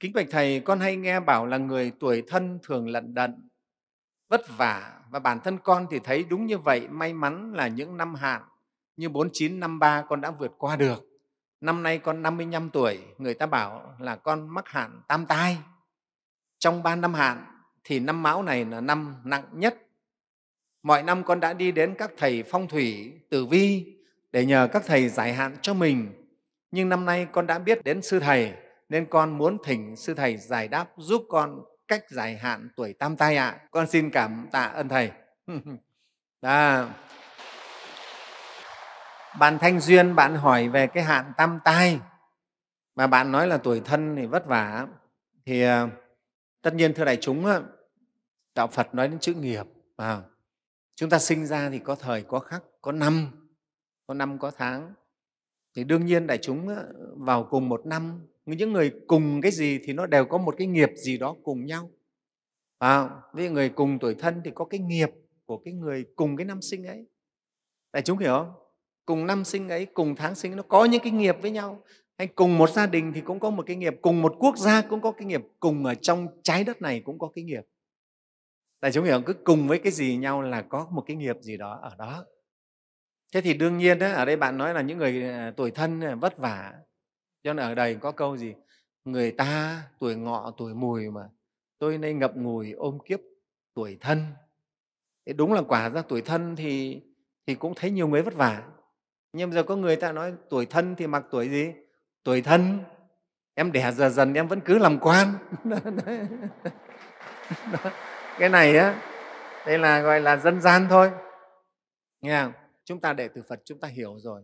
Kính bạch Thầy, con hay nghe bảo là người tuổi thân thường lận đận, vất vả và bản thân con thì thấy đúng như vậy, may mắn là những năm hạn như 49, 53 con đã vượt qua được. Năm nay con 55 tuổi, người ta bảo là con mắc hạn tam tai. Trong ba năm hạn thì năm mão này là năm nặng nhất. Mọi năm con đã đi đến các thầy phong thủy, tử vi để nhờ các thầy giải hạn cho mình. Nhưng năm nay con đã biết đến sư thầy nên con muốn thỉnh sư thầy giải đáp giúp con cách giải hạn tuổi tam tai ạ. À. Con xin cảm tạ ơn thầy. à. Bạn Thanh Duyên bạn hỏi về cái hạn tam tai mà bạn nói là tuổi thân thì vất vả thì ờ, tất nhiên thưa đại chúng đạo Phật nói đến chữ nghiệp à, chúng ta sinh ra thì có thời có khắc có năm có năm có tháng thì đương nhiên đại chúng vào cùng một năm những người cùng cái gì thì nó đều có một cái nghiệp gì đó cùng nhau à, với người cùng tuổi thân thì có cái nghiệp của cái người cùng cái năm sinh ấy đại chúng hiểu không cùng năm sinh ấy cùng tháng sinh nó có những cái nghiệp với nhau hay cùng một gia đình thì cũng có một cái nghiệp cùng một quốc gia cũng có cái nghiệp cùng ở trong trái đất này cũng có cái nghiệp đại chúng hiểu không? cứ cùng với cái gì nhau là có một cái nghiệp gì đó ở đó thế thì đương nhiên đó, ở đây bạn nói là những người à, tuổi thân à, vất vả cho nên ở đây có câu gì người ta tuổi ngọ tuổi mùi mà tôi nay ngập ngùi ôm kiếp tuổi thân thì đúng là quả ra tuổi thân thì thì cũng thấy nhiều người vất vả nhưng giờ có người ta nói tuổi thân thì mặc tuổi gì tuổi thân em đẻ giờ dần em vẫn cứ làm quan cái này á đây là gọi là dân gian thôi nghe không? chúng ta đệ tử phật chúng ta hiểu rồi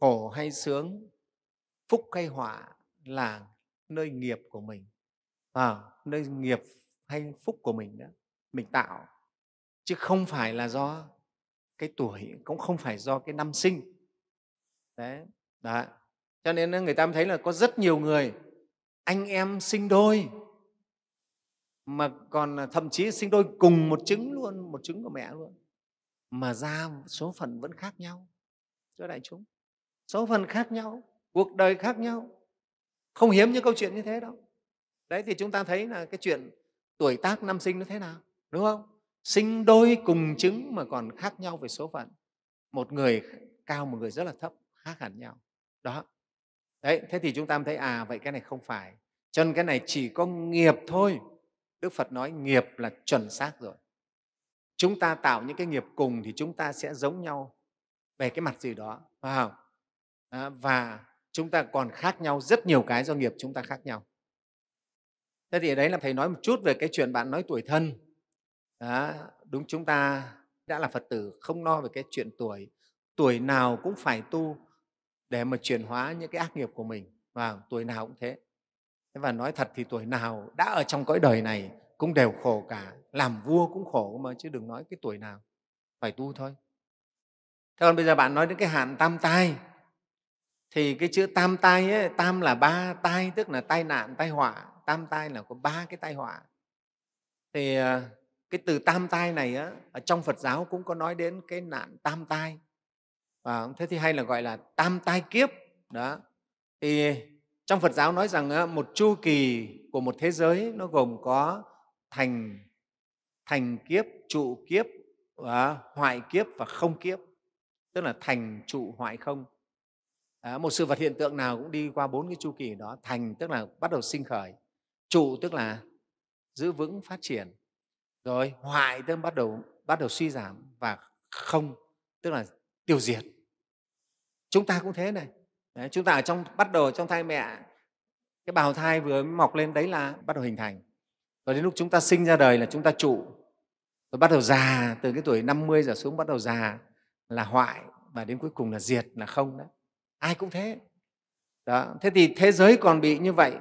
khổ hay sướng phúc hay họa là nơi nghiệp của mình à, nơi nghiệp hay phúc của mình đó mình tạo chứ không phải là do cái tuổi cũng không phải do cái năm sinh đấy đó. cho nên người ta thấy là có rất nhiều người anh em sinh đôi mà còn thậm chí sinh đôi cùng một trứng luôn một trứng của mẹ luôn mà ra số phận vẫn khác nhau cho đại chúng số phận khác nhau cuộc đời khác nhau không hiếm những câu chuyện như thế đâu đấy thì chúng ta thấy là cái chuyện tuổi tác năm sinh nó thế nào đúng không sinh đôi cùng chứng mà còn khác nhau về số phận một người cao một người rất là thấp khác hẳn nhau đó đấy thế thì chúng ta thấy à vậy cái này không phải cho nên cái này chỉ có nghiệp thôi đức phật nói nghiệp là chuẩn xác rồi chúng ta tạo những cái nghiệp cùng thì chúng ta sẽ giống nhau về cái mặt gì đó phải không à, và chúng ta còn khác nhau rất nhiều cái do nghiệp chúng ta khác nhau thế thì ở đấy là thầy nói một chút về cái chuyện bạn nói tuổi thân đó, đúng chúng ta đã là phật tử không lo no về cái chuyện tuổi tuổi nào cũng phải tu để mà chuyển hóa những cái ác nghiệp của mình và tuổi nào cũng thế và nói thật thì tuổi nào đã ở trong cõi đời này cũng đều khổ cả làm vua cũng khổ mà chứ đừng nói cái tuổi nào phải tu thôi thế còn bây giờ bạn nói đến cái hạn tam tai thì cái chữ tam tai ấy, tam là ba tai tức là tai nạn tai họa tam tai là có ba cái tai họa thì à, cái từ tam tai này á, ở trong Phật giáo cũng có nói đến cái nạn tam tai và thế thì hay là gọi là tam tai kiếp đó thì trong Phật giáo nói rằng á một chu kỳ của một thế giới nó gồm có thành thành kiếp trụ kiếp à, hoại kiếp và không kiếp tức là thành trụ hoại không à, một sự vật hiện tượng nào cũng đi qua bốn cái chu kỳ đó thành tức là bắt đầu sinh khởi trụ tức là giữ vững phát triển rồi hoại tức là bắt đầu bắt đầu suy giảm và không tức là tiêu diệt chúng ta cũng thế này đấy, chúng ta ở trong bắt đầu trong thai mẹ cái bào thai vừa mới mọc lên đấy là bắt đầu hình thành rồi đến lúc chúng ta sinh ra đời là chúng ta trụ rồi bắt đầu già từ cái tuổi 50 giờ xuống bắt đầu già là hoại và đến cuối cùng là diệt là không đấy ai cũng thế đó thế thì thế giới còn bị như vậy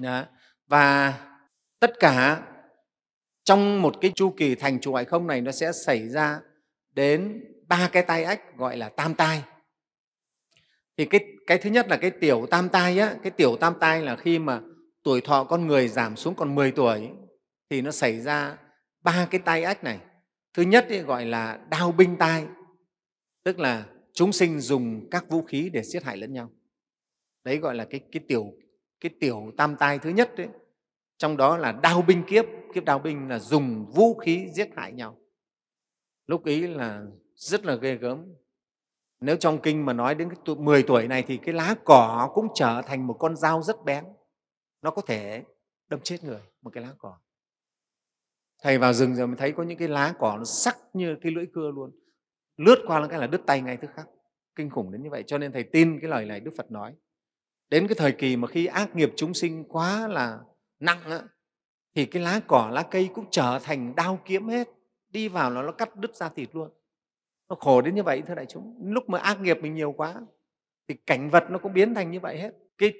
đó. và tất cả trong một cái chu kỳ thành trụ hoại không này nó sẽ xảy ra đến ba cái tai ách gọi là tam tai thì cái cái thứ nhất là cái tiểu tam tai á cái tiểu tam tai là khi mà tuổi thọ con người giảm xuống còn 10 tuổi thì nó xảy ra ba cái tai ách này thứ nhất ấy, gọi là đau binh tai tức là chúng sinh dùng các vũ khí để giết hại lẫn nhau đấy gọi là cái, cái tiểu cái tiểu tam tai thứ nhất đấy trong đó là đao binh kiếp kiếp đao binh là dùng vũ khí giết hại nhau lúc ấy là rất là ghê gớm nếu trong kinh mà nói đến cái tuổi, 10 tuổi này thì cái lá cỏ cũng trở thành một con dao rất bén nó có thể đâm chết người một cái lá cỏ thầy vào rừng rồi mới thấy có những cái lá cỏ nó sắc như cái lưỡi cưa luôn lướt qua những cái là đứt tay ngay tức khắc kinh khủng đến như vậy cho nên thầy tin cái lời này đức phật nói đến cái thời kỳ mà khi ác nghiệp chúng sinh quá là nặng á, thì cái lá cỏ lá cây cũng trở thành đao kiếm hết đi vào nó nó cắt đứt ra thịt luôn nó khổ đến như vậy thưa đại chúng lúc mà ác nghiệp mình nhiều quá thì cảnh vật nó cũng biến thành như vậy hết cái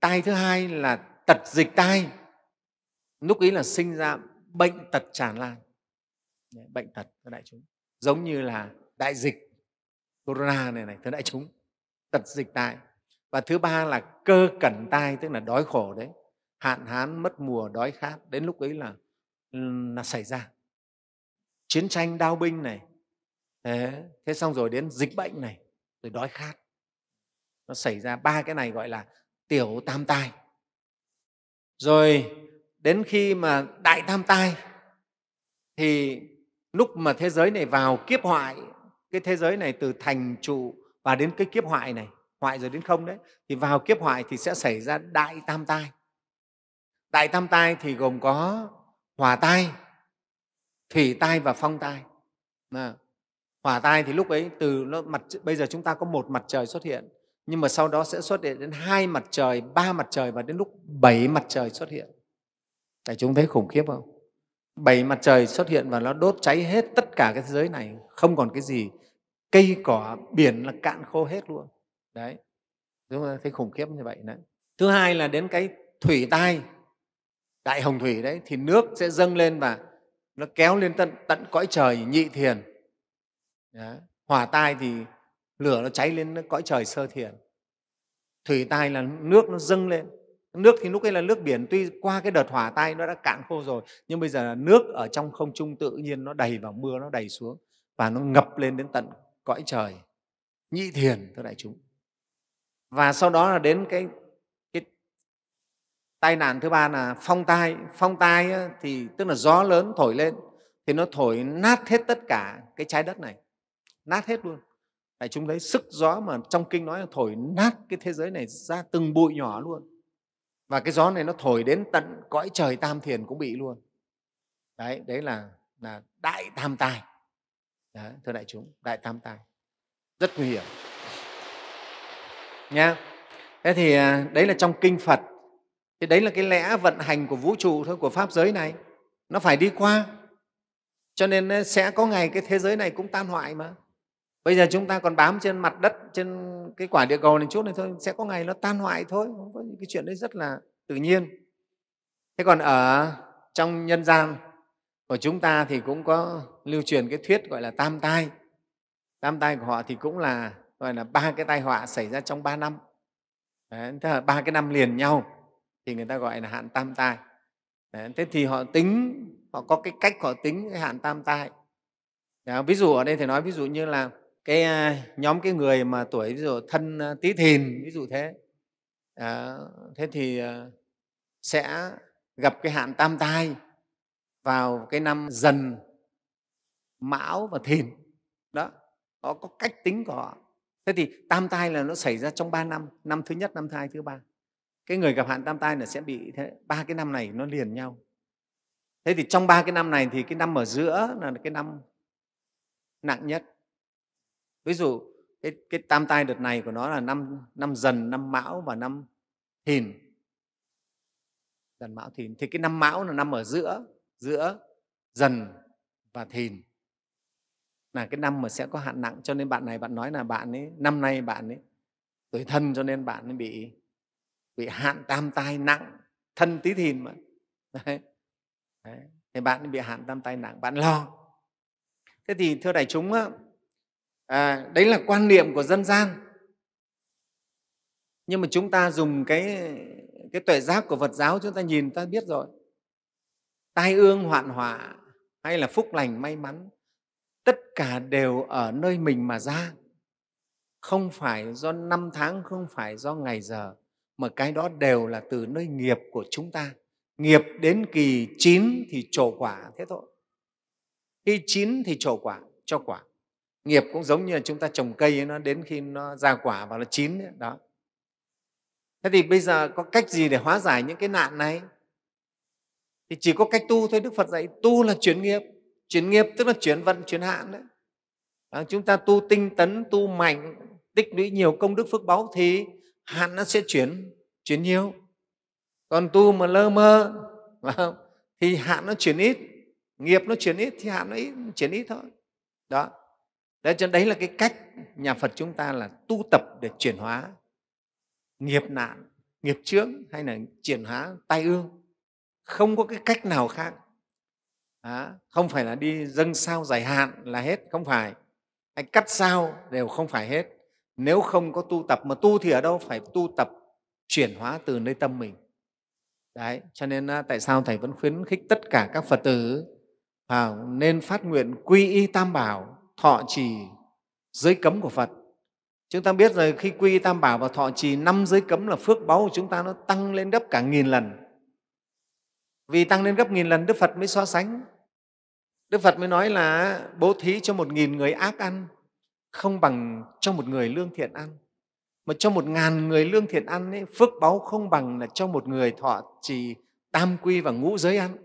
tai thứ hai là tật dịch tai lúc ấy là sinh ra bệnh tật tràn lan bệnh tật thưa đại chúng giống như là đại dịch corona này này thưa đại chúng tật dịch tại và thứ ba là cơ cẩn tai tức là đói khổ đấy hạn hán mất mùa đói khát đến lúc ấy là là xảy ra chiến tranh đao binh này thế, thế xong rồi đến dịch bệnh này rồi đói khát nó xảy ra ba cái này gọi là tiểu tam tai rồi đến khi mà đại tam tai thì lúc mà thế giới này vào kiếp hoại cái thế giới này từ thành trụ và đến cái kiếp hoại này hoại rồi đến không đấy thì vào kiếp hoại thì sẽ xảy ra đại tam tai đại tam tai thì gồm có hòa tai thủy tai và phong tai hòa tai thì lúc ấy từ nó mặt bây giờ chúng ta có một mặt trời xuất hiện nhưng mà sau đó sẽ xuất hiện đến hai mặt trời ba mặt trời và đến lúc bảy mặt trời xuất hiện tại chúng thấy khủng khiếp không bảy mặt trời xuất hiện và nó đốt cháy hết tất cả cái thế giới này không còn cái gì cây cỏ biển là cạn khô hết luôn đấy chúng ta thấy khủng khiếp như vậy đấy thứ hai là đến cái thủy tai đại hồng thủy đấy thì nước sẽ dâng lên và nó kéo lên tận, tận cõi trời nhị thiền đấy. hỏa tai thì lửa nó cháy lên nó cõi trời sơ thiền thủy tai là nước nó dâng lên nước thì lúc ấy là nước biển tuy qua cái đợt hỏa tai nó đã cạn khô rồi nhưng bây giờ là nước ở trong không trung tự nhiên nó đầy vào mưa nó đầy xuống và nó ngập lên đến tận cõi trời nhị thiền thưa đại chúng và sau đó là đến cái cái tai nạn thứ ba là phong tai phong tai thì tức là gió lớn thổi lên thì nó thổi nát hết tất cả cái trái đất này nát hết luôn đại chúng thấy sức gió mà trong kinh nói là thổi nát cái thế giới này ra từng bụi nhỏ luôn và cái gió này nó thổi đến tận cõi trời tam thiền cũng bị luôn đấy đấy là là đại tam tai Đấy, thưa đại chúng đại tam tai rất nguy hiểm nha thế thì à, đấy là trong kinh phật thì đấy là cái lẽ vận hành của vũ trụ thôi của pháp giới này nó phải đi qua cho nên à, sẽ có ngày cái thế giới này cũng tan hoại mà bây giờ chúng ta còn bám trên mặt đất trên cái quả địa cầu này chút này thôi sẽ có ngày nó tan hoại thôi không có những cái chuyện đấy rất là tự nhiên thế còn ở trong nhân gian của chúng ta thì cũng có lưu truyền cái thuyết gọi là tam tai tam tai của họ thì cũng là gọi là ba cái tai họa xảy ra trong ba năm Đấy, tức là ba cái năm liền nhau thì người ta gọi là hạn tam tai Đấy, thế thì họ tính họ có cái cách họ tính cái hạn tam tai Đấy, ví dụ ở đây thầy nói ví dụ như là cái à, nhóm cái người mà tuổi ví dụ thân à, tí thìn ví dụ thế Đấy, thế thì à, sẽ gặp cái hạn tam tai vào cái năm dần mão và thìn đó nó có cách tính của họ thế thì tam tai là nó xảy ra trong ba năm năm thứ nhất năm thứ hai thứ ba cái người gặp hạn tam tai là sẽ bị thế ba cái năm này nó liền nhau thế thì trong ba cái năm này thì cái năm ở giữa là cái năm nặng nhất ví dụ cái, cái tam tai đợt này của nó là năm năm dần năm mão và năm thìn dần mão thìn thì cái năm mão là năm ở giữa giữa dần và thìn là cái năm mà sẽ có hạn nặng cho nên bạn này bạn nói là bạn ấy năm nay bạn ấy tuổi thân cho nên bạn ấy bị bị hạn tam tai nặng thân tí thìn mà Đấy. Đấy. thì bạn ấy bị hạn tam tai nặng bạn lo thế thì thưa đại chúng á, à, đấy là quan niệm của dân gian nhưng mà chúng ta dùng cái cái tuệ giác của Phật giáo chúng ta nhìn ta biết rồi tai ương hoạn họa hay là phúc lành may mắn tất cả đều ở nơi mình mà ra không phải do năm tháng không phải do ngày giờ mà cái đó đều là từ nơi nghiệp của chúng ta nghiệp đến kỳ chín thì trổ quả thế thôi khi chín thì trổ quả cho quả nghiệp cũng giống như là chúng ta trồng cây ấy, nó đến khi nó ra quả và nó chín ấy, đó thế thì bây giờ có cách gì để hóa giải những cái nạn này thì chỉ có cách tu thôi đức phật dạy tu là chuyển nghiệp chuyển nghiệp tức là chuyển vận chuyển hạn đấy à, chúng ta tu tinh tấn tu mạnh tích lũy nhiều công đức phước báu thì hạn nó sẽ chuyển chuyển nhiều còn tu mà lơ mơ thì hạn nó chuyển ít nghiệp nó chuyển ít thì hạn nó ít, chuyển ít thôi đó đấy cho đấy là cái cách nhà phật chúng ta là tu tập để chuyển hóa nghiệp nạn nghiệp chướng hay là chuyển hóa tai ương không có cái cách nào khác à, không phải là đi dâng sao giải hạn là hết không phải hay cắt sao đều không phải hết nếu không có tu tập mà tu thì ở đâu phải tu tập chuyển hóa từ nơi tâm mình đấy cho nên tại sao thầy vẫn khuyến khích tất cả các phật tử à, nên phát nguyện quy y tam bảo thọ trì giới cấm của phật chúng ta biết rồi khi quy y tam bảo và thọ trì năm giới cấm là phước báu của chúng ta nó tăng lên gấp cả nghìn lần vì tăng lên gấp nghìn lần đức phật mới so sánh đức phật mới nói là bố thí cho một nghìn người ác ăn không bằng cho một người lương thiện ăn mà cho một ngàn người lương thiện ăn ấy, phước báu không bằng là cho một người thọ trì tam quy và ngũ giới ăn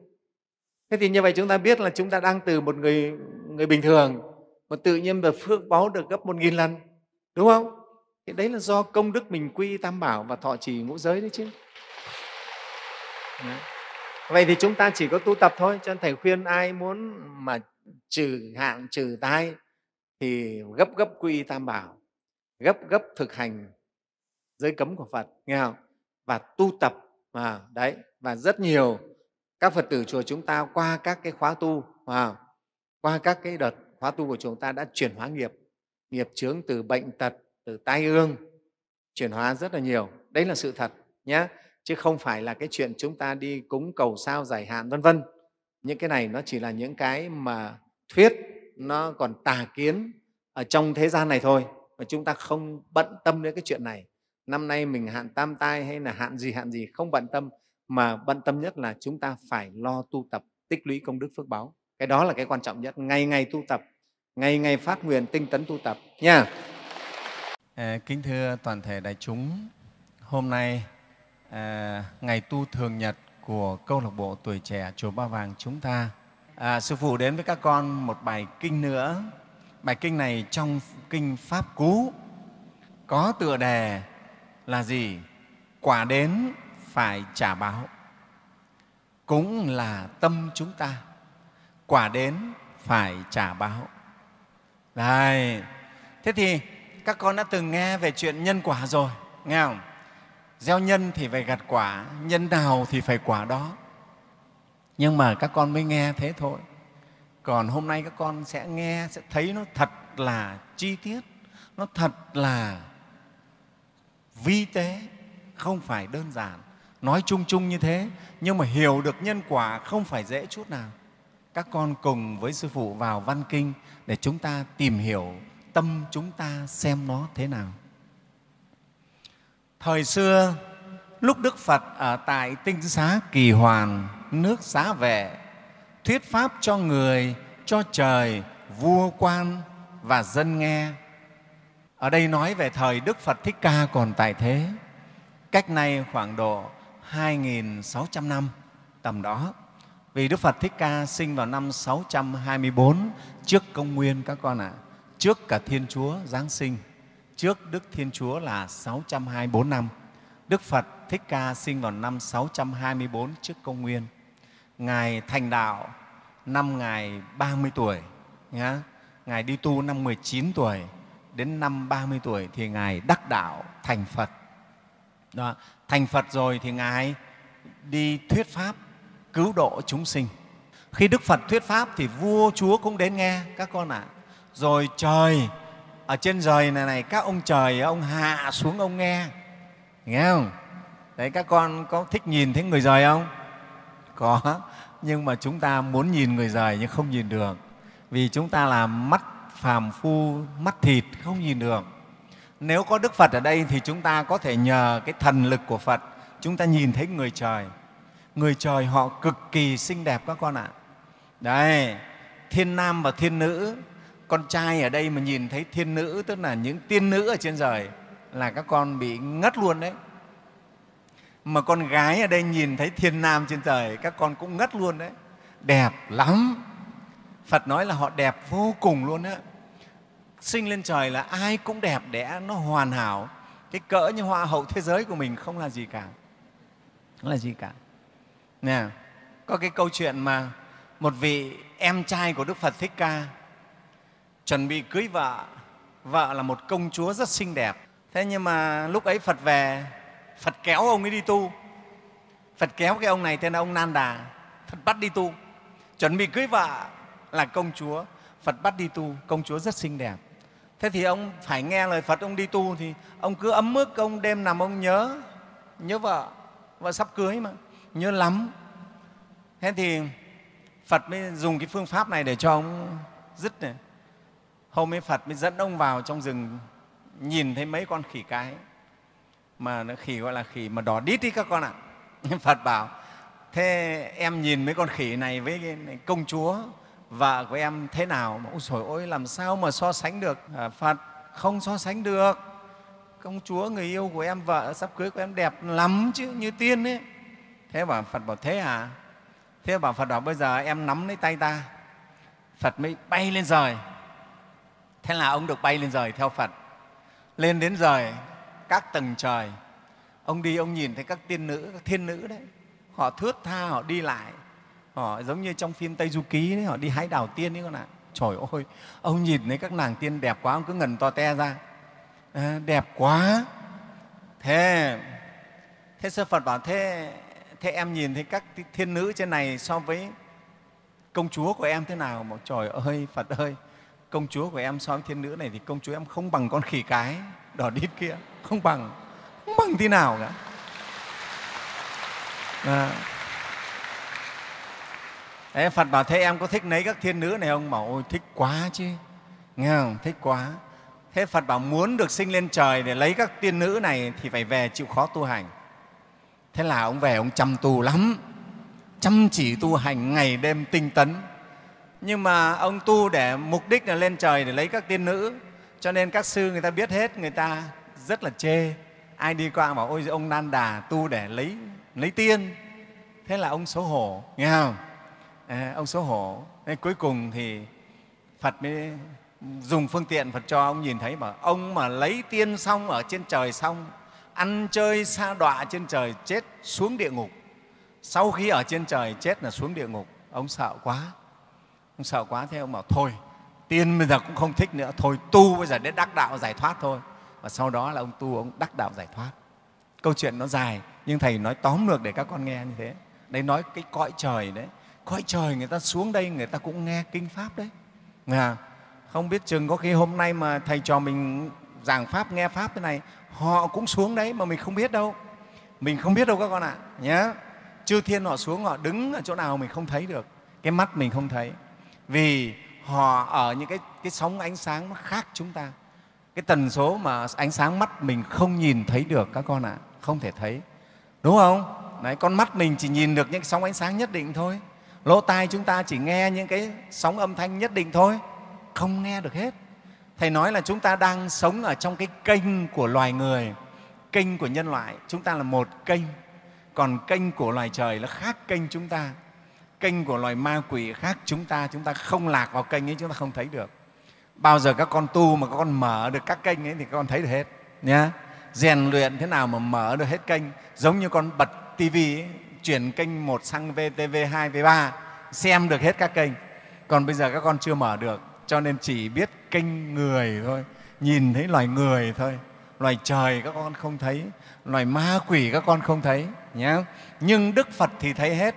thế thì như vậy chúng ta biết là chúng ta đang từ một người người bình thường mà tự nhiên được phước báu được gấp một nghìn lần đúng không thì đấy là do công đức mình quy tam bảo và thọ trì ngũ giới đấy chứ đấy vậy thì chúng ta chỉ có tu tập thôi cho nên thầy khuyên ai muốn mà trừ hạn trừ tai thì gấp gấp quy tam bảo gấp gấp thực hành giới cấm của phật nghe không và tu tập à, đấy và rất nhiều các phật tử chùa chúng ta qua các cái khóa tu à, qua các cái đợt khóa tu của chúng ta đã chuyển hóa nghiệp nghiệp chướng từ bệnh tật từ tai ương chuyển hóa rất là nhiều đấy là sự thật nhé chứ không phải là cái chuyện chúng ta đi cúng cầu sao giải hạn vân vân những cái này nó chỉ là những cái mà thuyết nó còn tà kiến ở trong thế gian này thôi mà chúng ta không bận tâm đến cái chuyện này năm nay mình hạn tam tai hay là hạn gì hạn gì không bận tâm mà bận tâm nhất là chúng ta phải lo tu tập tích lũy công đức phước báo cái đó là cái quan trọng nhất ngày ngày tu tập ngày ngày phát nguyện tinh tấn tu tập nha à, kính thưa toàn thể đại chúng hôm nay Ờ, ngày tu thường nhật của câu lạc bộ tuổi trẻ chùa Ba Vàng chúng ta. À, sư phụ đến với các con một bài kinh nữa. Bài kinh này trong kinh Pháp Cú có tựa đề là gì? Quả đến phải trả báo. Cũng là tâm chúng ta. Quả đến phải trả báo. Đấy. Thế thì các con đã từng nghe về chuyện nhân quả rồi, nghe không? gieo nhân thì phải gặt quả nhân nào thì phải quả đó nhưng mà các con mới nghe thế thôi còn hôm nay các con sẽ nghe sẽ thấy nó thật là chi tiết nó thật là vi tế không phải đơn giản nói chung chung như thế nhưng mà hiểu được nhân quả không phải dễ chút nào các con cùng với sư phụ vào văn kinh để chúng ta tìm hiểu tâm chúng ta xem nó thế nào Thời xưa, lúc Đức Phật ở tại tinh xá Kỳ Hoàn, nước xá vệ, thuyết pháp cho người, cho trời, vua quan và dân nghe. Ở đây nói về thời Đức Phật Thích Ca còn tại thế, cách nay khoảng độ 2.600 năm tầm đó. Vì Đức Phật Thích Ca sinh vào năm 624 trước công nguyên các con ạ, à, trước cả Thiên Chúa Giáng sinh trước Đức Thiên Chúa là 624 năm. Đức Phật Thích Ca sinh vào năm 624 trước công nguyên. Ngài thành đạo năm Ngài 30 tuổi. Nhá. Ngài đi tu năm 19 tuổi, đến năm 30 tuổi thì Ngài đắc đạo thành Phật. Đó. Thành Phật rồi thì Ngài đi thuyết Pháp, cứu độ chúng sinh. Khi Đức Phật thuyết Pháp thì vua chúa cũng đến nghe các con ạ. À. Rồi trời ở trên trời này này các ông trời ông hạ xuống ông nghe nghe không đấy các con có thích nhìn thấy người trời không có nhưng mà chúng ta muốn nhìn người trời nhưng không nhìn được vì chúng ta là mắt phàm phu mắt thịt không nhìn được nếu có đức phật ở đây thì chúng ta có thể nhờ cái thần lực của phật chúng ta nhìn thấy người trời người trời họ cực kỳ xinh đẹp các con ạ đấy thiên nam và thiên nữ con trai ở đây mà nhìn thấy thiên nữ tức là những tiên nữ ở trên trời là các con bị ngất luôn đấy mà con gái ở đây nhìn thấy thiên nam trên trời các con cũng ngất luôn đấy đẹp lắm phật nói là họ đẹp vô cùng luôn á sinh lên trời là ai cũng đẹp đẽ nó hoàn hảo cái cỡ như hoa hậu thế giới của mình không là gì cả không là gì cả nè có cái câu chuyện mà một vị em trai của đức phật thích ca chuẩn bị cưới vợ vợ là một công chúa rất xinh đẹp thế nhưng mà lúc ấy phật về phật kéo ông ấy đi tu phật kéo cái ông này tên là ông nan đà phật bắt đi tu chuẩn bị cưới vợ là công chúa phật bắt đi tu công chúa rất xinh đẹp thế thì ông phải nghe lời phật ông đi tu thì ông cứ ấm ức ông đêm nằm ông nhớ nhớ vợ vợ sắp cưới mà nhớ lắm thế thì phật mới dùng cái phương pháp này để cho ông dứt này Hôm ấy Phật mới dẫn ông vào trong rừng nhìn thấy mấy con khỉ cái mà nó khỉ gọi là khỉ mà đỏ đít đi các con ạ. Phật bảo thế em nhìn mấy con khỉ này với công chúa vợ của em thế nào? Ôi trời ơi làm sao mà so sánh được? À, Phật không so sánh được. Công chúa người yêu của em vợ sắp cưới của em đẹp lắm chứ như tiên ấy. Thế bảo Phật bảo thế à? Thế bảo Phật bảo bây giờ em nắm lấy tay ta. Phật mới bay lên trời thế là ông được bay lên rời theo phật lên đến rời các tầng trời ông đi ông nhìn thấy các tiên nữ các thiên nữ đấy họ thướt tha họ đi lại họ giống như trong phim tây du ký đấy họ đi hái đảo tiên ấy con ạ trời ơi ông nhìn thấy các nàng tiên đẹp quá ông cứ ngần to te ra à, đẹp quá thế thế sư phật bảo thế thế em nhìn thấy các thiên nữ trên này so với công chúa của em thế nào mà trời ơi phật ơi công chúa của em so với thiên nữ này thì công chúa em không bằng con khỉ cái đỏ đít kia không bằng không bằng thế nào cả à. Đấy, Phật bảo thế em có thích lấy các thiên nữ này không? Bảo ôi thích quá chứ, nghe không? Thích quá. Thế Phật bảo muốn được sinh lên trời để lấy các tiên nữ này thì phải về chịu khó tu hành. Thế là ông về ông chăm tu lắm, chăm chỉ tu hành ngày đêm tinh tấn, nhưng mà ông tu để mục đích là lên trời để lấy các tiên nữ cho nên các sư người ta biết hết người ta rất là chê ai đi qua bảo ôi ông nan đà tu để lấy lấy tiên thế là ông xấu hổ nghe không à, ông xấu hổ nên cuối cùng thì phật mới dùng phương tiện phật cho ông nhìn thấy mà ông mà lấy tiên xong ở trên trời xong ăn chơi xa đọa trên trời chết xuống địa ngục sau khi ở trên trời chết là xuống địa ngục ông sợ quá không sợ quá thế ông bảo thôi tiên bây giờ cũng không thích nữa thôi tu bây giờ đến đắc đạo giải thoát thôi và sau đó là ông tu ông đắc đạo giải thoát câu chuyện nó dài nhưng thầy nói tóm lược để các con nghe như thế đấy nói cái cõi trời đấy cõi trời người ta xuống đây người ta cũng nghe kinh pháp đấy à, không biết chừng có khi hôm nay mà thầy trò mình giảng pháp nghe pháp thế này họ cũng xuống đấy mà mình không biết đâu mình không biết đâu các con ạ à, nhé chư thiên họ xuống họ đứng ở chỗ nào mình không thấy được cái mắt mình không thấy vì họ ở những cái, cái sóng ánh sáng nó khác chúng ta cái tần số mà ánh sáng mắt mình không nhìn thấy được các con ạ à, không thể thấy đúng không Đấy, con mắt mình chỉ nhìn được những sóng ánh sáng nhất định thôi lỗ tai chúng ta chỉ nghe những cái sóng âm thanh nhất định thôi không nghe được hết thầy nói là chúng ta đang sống ở trong cái kênh của loài người kênh của nhân loại chúng ta là một kênh còn kênh của loài trời là khác kênh chúng ta kênh của loài ma quỷ khác chúng ta chúng ta không lạc vào kênh ấy chúng ta không thấy được bao giờ các con tu mà các con mở được các kênh ấy thì các con thấy được hết nhé rèn luyện thế nào mà mở được hết kênh giống như con bật tivi chuyển kênh một sang vtv 2 v 3 xem được hết các kênh còn bây giờ các con chưa mở được cho nên chỉ biết kênh người thôi nhìn thấy loài người thôi loài trời các con không thấy loài ma quỷ các con không thấy nhé nhưng đức phật thì thấy hết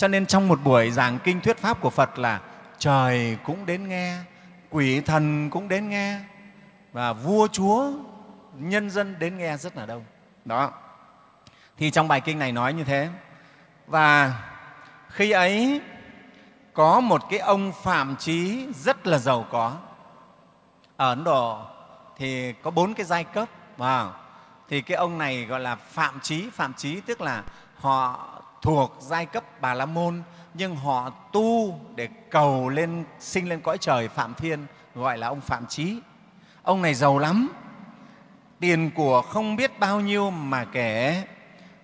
cho nên trong một buổi giảng kinh thuyết pháp của Phật là trời cũng đến nghe, quỷ thần cũng đến nghe và vua chúa, nhân dân đến nghe rất là đông. Đó. Thì trong bài kinh này nói như thế. Và khi ấy có một cái ông phạm trí rất là giàu có ở Ấn Độ thì có bốn cái giai cấp. Wow. Thì cái ông này gọi là phạm trí, phạm trí tức là họ thuộc giai cấp Bà La Môn nhưng họ tu để cầu lên sinh lên cõi trời Phạm Thiên gọi là ông Phạm Chí. Ông này giàu lắm, tiền của không biết bao nhiêu mà kể.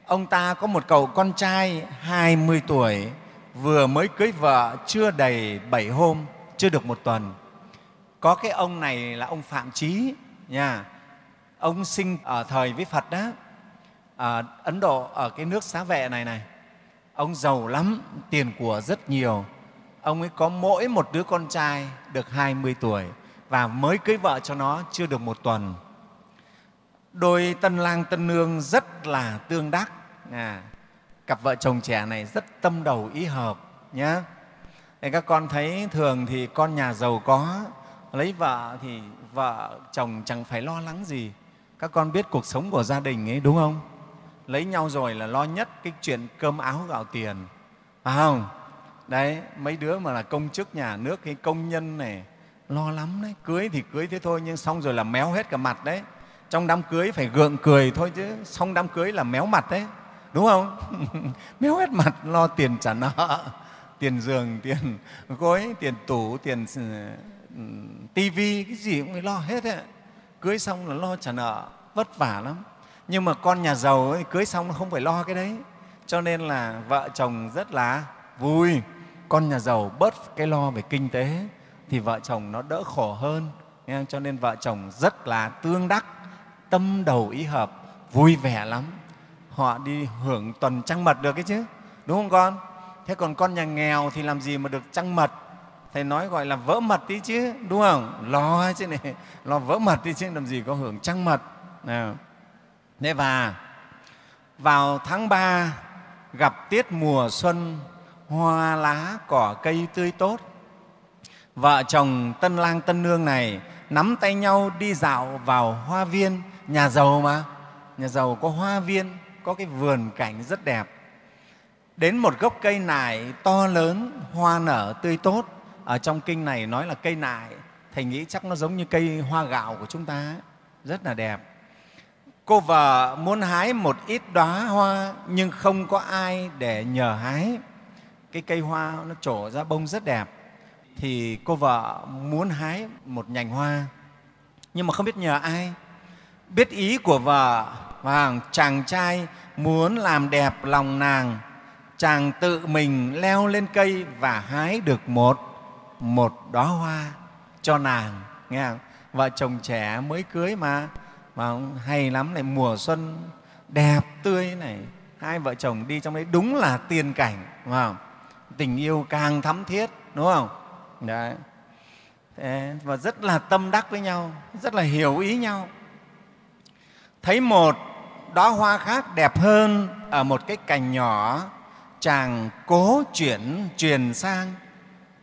Ông ta có một cậu con trai 20 tuổi vừa mới cưới vợ chưa đầy bảy hôm, chưa được một tuần. Có cái ông này là ông Phạm Chí nha. Ông sinh ở thời với Phật đó, ở à, Ấn Độ ở cái nước Xá Vệ này này ông giàu lắm tiền của rất nhiều ông ấy có mỗi một đứa con trai được 20 tuổi và mới cưới vợ cho nó chưa được một tuần đôi tân lang tân nương rất là tương đắc à, cặp vợ chồng trẻ này rất tâm đầu ý hợp nhé Thế các con thấy thường thì con nhà giàu có lấy vợ thì vợ chồng chẳng phải lo lắng gì các con biết cuộc sống của gia đình ấy đúng không lấy nhau rồi là lo nhất cái chuyện cơm áo gạo tiền phải à không đấy mấy đứa mà là công chức nhà nước hay công nhân này lo lắm đấy cưới thì cưới thế thôi nhưng xong rồi là méo hết cả mặt đấy trong đám cưới phải gượng cười thôi chứ xong đám cưới là méo mặt đấy đúng không méo hết mặt lo tiền trả nợ tiền giường tiền gối tiền tủ tiền ừ, ừ, tivi cái gì cũng phải lo hết ấy. cưới xong là lo trả nợ vất vả lắm nhưng mà con nhà giàu ấy, cưới xong nó không phải lo cái đấy cho nên là vợ chồng rất là vui con nhà giàu bớt cái lo về kinh tế thì vợ chồng nó đỡ khổ hơn nghe cho nên vợ chồng rất là tương đắc tâm đầu ý hợp vui vẻ lắm họ đi hưởng tuần trăng mật được cái chứ đúng không con thế còn con nhà nghèo thì làm gì mà được trăng mật thầy nói gọi là vỡ mật tí chứ đúng không lo chứ này lo vỡ mật tí chứ làm gì có hưởng trăng mật nào Thế và vào tháng ba gặp tiết mùa xuân, hoa lá, cỏ cây tươi tốt. Vợ chồng tân lang tân nương này nắm tay nhau đi dạo vào hoa viên, nhà giàu mà, nhà giàu có hoa viên, có cái vườn cảnh rất đẹp. Đến một gốc cây nải to lớn, hoa nở tươi tốt. Ở trong kinh này nói là cây nải, Thầy nghĩ chắc nó giống như cây hoa gạo của chúng ta, rất là đẹp cô vợ muốn hái một ít đóa hoa nhưng không có ai để nhờ hái cái cây hoa nó trổ ra bông rất đẹp thì cô vợ muốn hái một nhành hoa nhưng mà không biết nhờ ai biết ý của vợ và chàng trai muốn làm đẹp lòng nàng chàng tự mình leo lên cây và hái được một một đóa hoa cho nàng nghe không? vợ chồng trẻ mới cưới mà mà hay lắm lại mùa xuân đẹp tươi này hai vợ chồng đi trong đấy đúng là tiên cảnh đúng không? tình yêu càng thắm thiết đúng không đấy Thế, và rất là tâm đắc với nhau rất là hiểu ý nhau thấy một đóa hoa khác đẹp hơn ở một cái cành nhỏ chàng cố chuyển truyền sang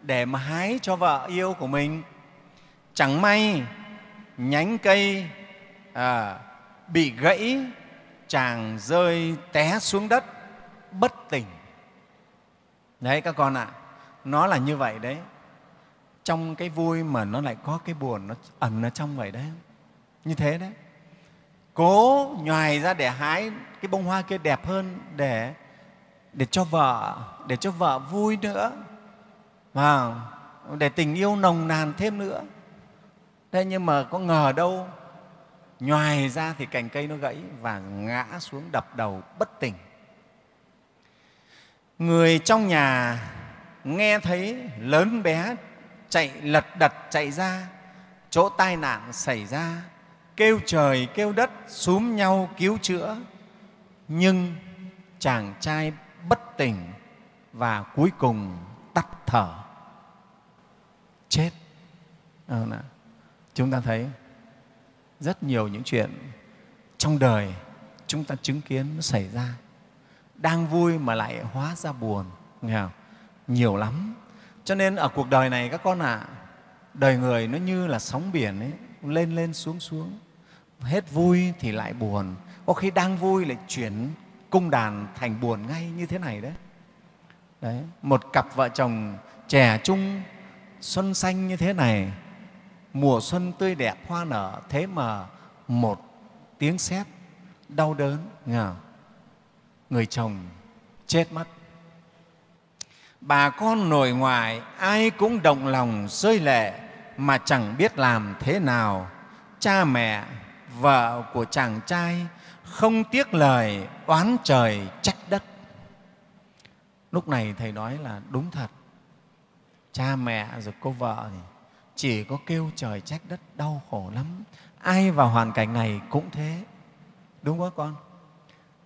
để mà hái cho vợ yêu của mình chẳng may nhánh cây à, bị gãy chàng rơi té xuống đất bất tỉnh đấy các con ạ à, nó là như vậy đấy trong cái vui mà nó lại có cái buồn nó ẩn ở trong vậy đấy như thế đấy cố nhoài ra để hái cái bông hoa kia đẹp hơn để để cho vợ để cho vợ vui nữa mà để tình yêu nồng nàn thêm nữa thế nhưng mà có ngờ đâu nhoài ra thì cành cây nó gãy và ngã xuống đập đầu bất tỉnh người trong nhà nghe thấy lớn bé chạy lật đật chạy ra chỗ tai nạn xảy ra kêu trời kêu đất xúm nhau cứu chữa nhưng chàng trai bất tỉnh và cuối cùng tắt thở chết ờ, chúng ta thấy rất nhiều những chuyện trong đời chúng ta chứng kiến nó xảy ra đang vui mà lại hóa ra buồn nghe không? nhiều lắm cho nên ở cuộc đời này các con ạ à, đời người nó như là sóng biển ấy lên lên xuống xuống hết vui thì lại buồn có khi đang vui lại chuyển cung đàn thành buồn ngay như thế này đấy đấy một cặp vợ chồng trẻ trung xuân xanh như thế này mùa xuân tươi đẹp hoa nở thế mà một tiếng sét đau đớn ngờ người chồng chết mất bà con nội ngoại ai cũng động lòng rơi lệ mà chẳng biết làm thế nào cha mẹ vợ của chàng trai không tiếc lời oán trời trách đất lúc này thầy nói là đúng thật cha mẹ rồi cô vợ thì chỉ có kêu trời trách đất đau khổ lắm ai vào hoàn cảnh này cũng thế đúng không con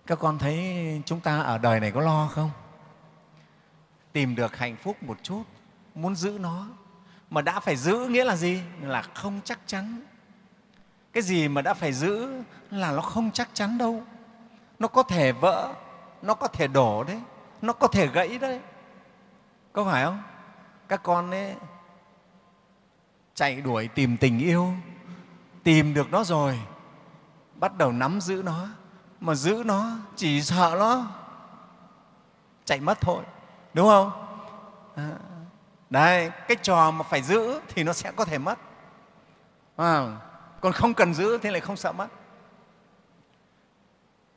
các con thấy chúng ta ở đời này có lo không tìm được hạnh phúc một chút muốn giữ nó mà đã phải giữ nghĩa là gì là không chắc chắn cái gì mà đã phải giữ là nó không chắc chắn đâu nó có thể vỡ nó có thể đổ đấy nó có thể gãy đấy có phải không các con ấy chạy đuổi tìm tình yêu tìm được nó rồi bắt đầu nắm giữ nó mà giữ nó chỉ sợ nó chạy mất thôi đúng không à, đấy cái trò mà phải giữ thì nó sẽ có thể mất à, còn không cần giữ thì lại không sợ mất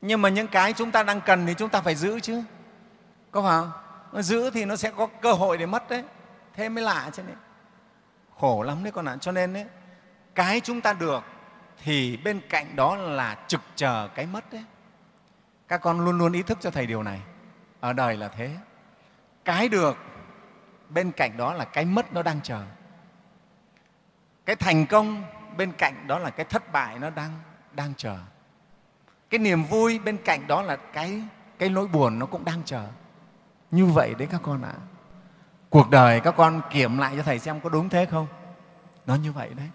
nhưng mà những cái chúng ta đang cần thì chúng ta phải giữ chứ có phải không giữ thì nó sẽ có cơ hội để mất đấy thế mới lạ chứ này khổ lắm đấy con ạ cho nên ấy, cái chúng ta được thì bên cạnh đó là trực chờ cái mất đấy các con luôn luôn ý thức cho thầy điều này ở đời là thế cái được bên cạnh đó là cái mất nó đang chờ cái thành công bên cạnh đó là cái thất bại nó đang đang chờ cái niềm vui bên cạnh đó là cái cái nỗi buồn nó cũng đang chờ như vậy đấy các con ạ à cuộc đời các con kiểm lại cho thầy xem có đúng thế không nó như vậy đấy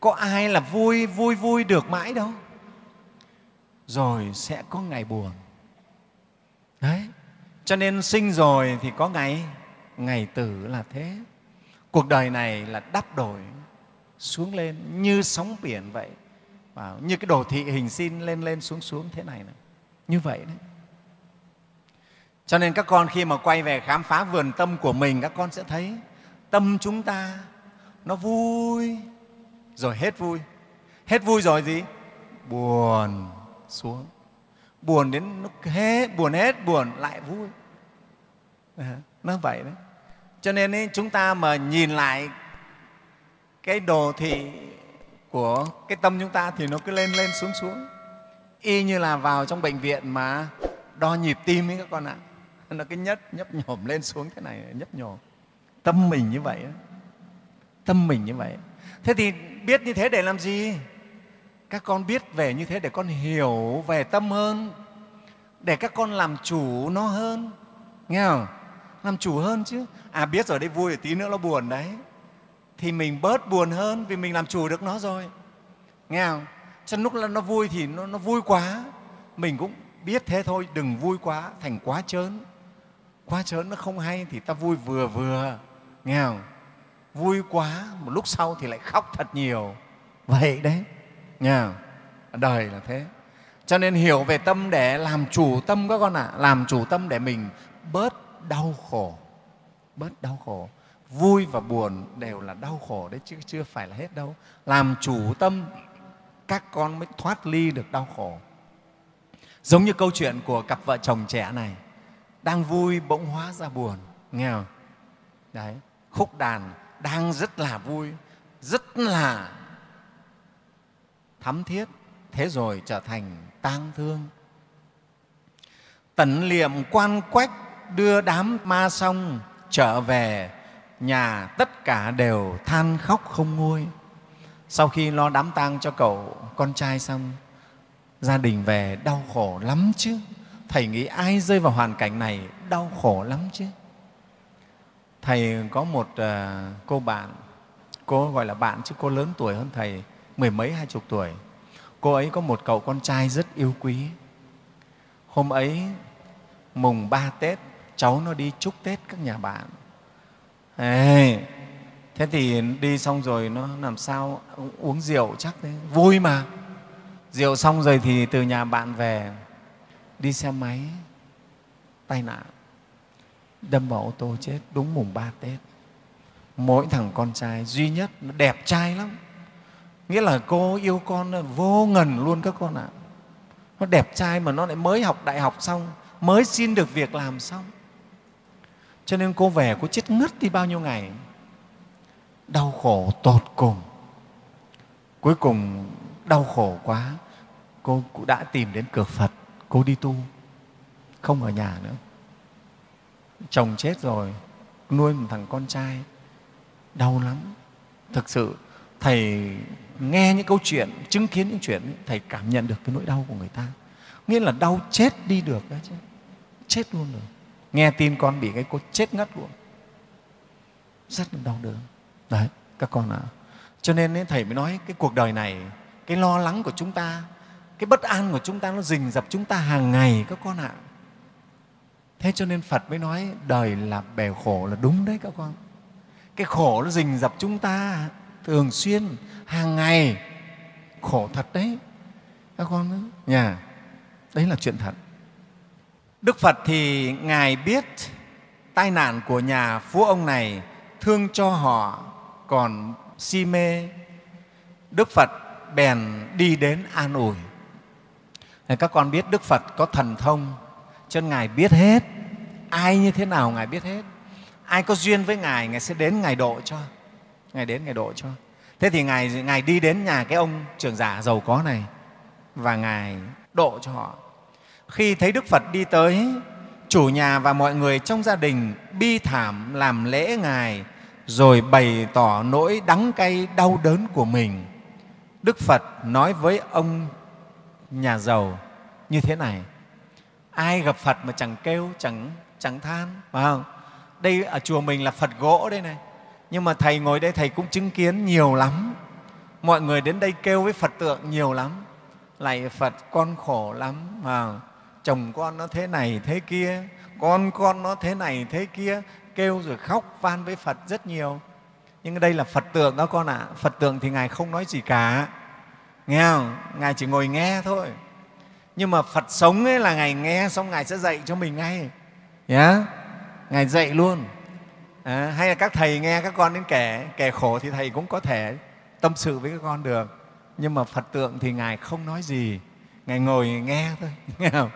có ai là vui vui vui được mãi đâu rồi sẽ có ngày buồn đấy cho nên sinh rồi thì có ngày ngày tử là thế cuộc đời này là đắp đổi xuống lên như sóng biển vậy như cái đồ thị hình xin lên lên xuống xuống thế này, này. như vậy đấy cho nên các con khi mà quay về khám phá vườn tâm của mình các con sẽ thấy tâm chúng ta nó vui rồi hết vui hết vui rồi gì buồn xuống buồn đến nó hết buồn hết buồn lại vui ờ, nó vậy đấy cho nên ý, chúng ta mà nhìn lại cái đồ thị của cái tâm chúng ta thì nó cứ lên lên xuống xuống y như là vào trong bệnh viện mà đo nhịp tim ấy các con ạ à nó cứ nhấp nhấp nhổm lên xuống thế này nhấp nhổm tâm mình như vậy tâm mình như vậy thế thì biết như thế để làm gì các con biết về như thế để con hiểu về tâm hơn để các con làm chủ nó hơn nghe không làm chủ hơn chứ à biết rồi đây vui rồi tí nữa nó buồn đấy thì mình bớt buồn hơn vì mình làm chủ được nó rồi nghe không cho lúc nó vui thì nó, nó vui quá mình cũng biết thế thôi đừng vui quá thành quá trớn quá chớn nó không hay thì ta vui vừa vừa nghe không vui quá một lúc sau thì lại khóc thật nhiều vậy đấy nghe đời là thế cho nên hiểu về tâm để làm chủ tâm các con ạ à, làm chủ tâm để mình bớt đau khổ bớt đau khổ vui và buồn đều là đau khổ đấy chứ chưa phải là hết đâu làm chủ tâm các con mới thoát ly được đau khổ giống như câu chuyện của cặp vợ chồng trẻ này đang vui bỗng hóa ra buồn nghe không? đấy khúc đàn đang rất là vui rất là thắm thiết thế rồi trở thành tang thương tẩn liệm quan quách đưa đám ma xong trở về nhà tất cả đều than khóc không nguôi sau khi lo đám tang cho cậu con trai xong gia đình về đau khổ lắm chứ Thầy nghĩ ai rơi vào hoàn cảnh này đau khổ lắm chứ. Thầy có một ờ, cô bạn, cô gọi là bạn chứ cô lớn tuổi hơn Thầy, mười mấy, hai chục tuổi. Cô ấy có một cậu con trai rất yêu quý. Hôm ấy, mùng ba Tết, cháu nó đi chúc Tết các nhà bạn. Ê, thế thì đi xong rồi nó làm sao uống rượu chắc thế, vui mà. Rượu xong rồi thì từ nhà bạn về, đi xe máy tai nạn đâm vào ô tô chết đúng mùng ba tết mỗi thằng con trai duy nhất nó đẹp trai lắm nghĩa là cô yêu con vô ngần luôn các con ạ nó đẹp trai mà nó lại mới học đại học xong mới xin được việc làm xong cho nên cô về cô chết ngất đi bao nhiêu ngày đau khổ tột cùng cuối cùng đau khổ quá cô cũng đã tìm đến cửa phật cô đi tu không ở nhà nữa chồng chết rồi nuôi một thằng con trai đau lắm thực sự thầy nghe những câu chuyện chứng kiến những chuyện thầy cảm nhận được cái nỗi đau của người ta nghĩa là đau chết đi được đó chứ chết luôn rồi nghe tin con bị cái cô chết ngất luôn rất là đau đớn đấy các con ạ à. cho nên thầy mới nói cái cuộc đời này cái lo lắng của chúng ta cái bất an của chúng ta nó rình rập chúng ta hàng ngày các con ạ thế cho nên phật mới nói đời là bể khổ là đúng đấy các con cái khổ nó rình rập chúng ta thường xuyên hàng ngày khổ thật đấy các con nhà yeah. đấy là chuyện thật đức phật thì ngài biết tai nạn của nhà phú ông này thương cho họ còn si mê đức phật bèn đi đến an ủi các con biết đức phật có thần thông cho ngài biết hết ai như thế nào ngài biết hết ai có duyên với ngài ngài sẽ đến ngài độ cho ngài đến ngài độ cho thế thì ngài ngài đi đến nhà cái ông trưởng giả giàu có này và ngài độ cho họ khi thấy đức phật đi tới chủ nhà và mọi người trong gia đình bi thảm làm lễ ngài rồi bày tỏ nỗi đắng cay đau đớn của mình đức phật nói với ông nhà giàu như thế này ai gặp phật mà chẳng kêu chẳng chẳng than phải không đây ở chùa mình là phật gỗ đây này nhưng mà thầy ngồi đây thầy cũng chứng kiến nhiều lắm mọi người đến đây kêu với phật tượng nhiều lắm lại phật con khổ lắm à, chồng con nó thế này thế kia con con nó thế này thế kia kêu rồi khóc van với phật rất nhiều nhưng đây là phật tượng đó con ạ à. phật tượng thì ngài không nói gì cả nghe không ngài chỉ ngồi nghe thôi nhưng mà phật sống ấy là ngài nghe xong ngài sẽ dạy cho mình ngay yeah. ngài dạy luôn à, hay là các thầy nghe các con đến kẻ kẻ khổ thì thầy cũng có thể tâm sự với các con được nhưng mà phật tượng thì ngài không nói gì ngài ngồi nghe thôi nghe không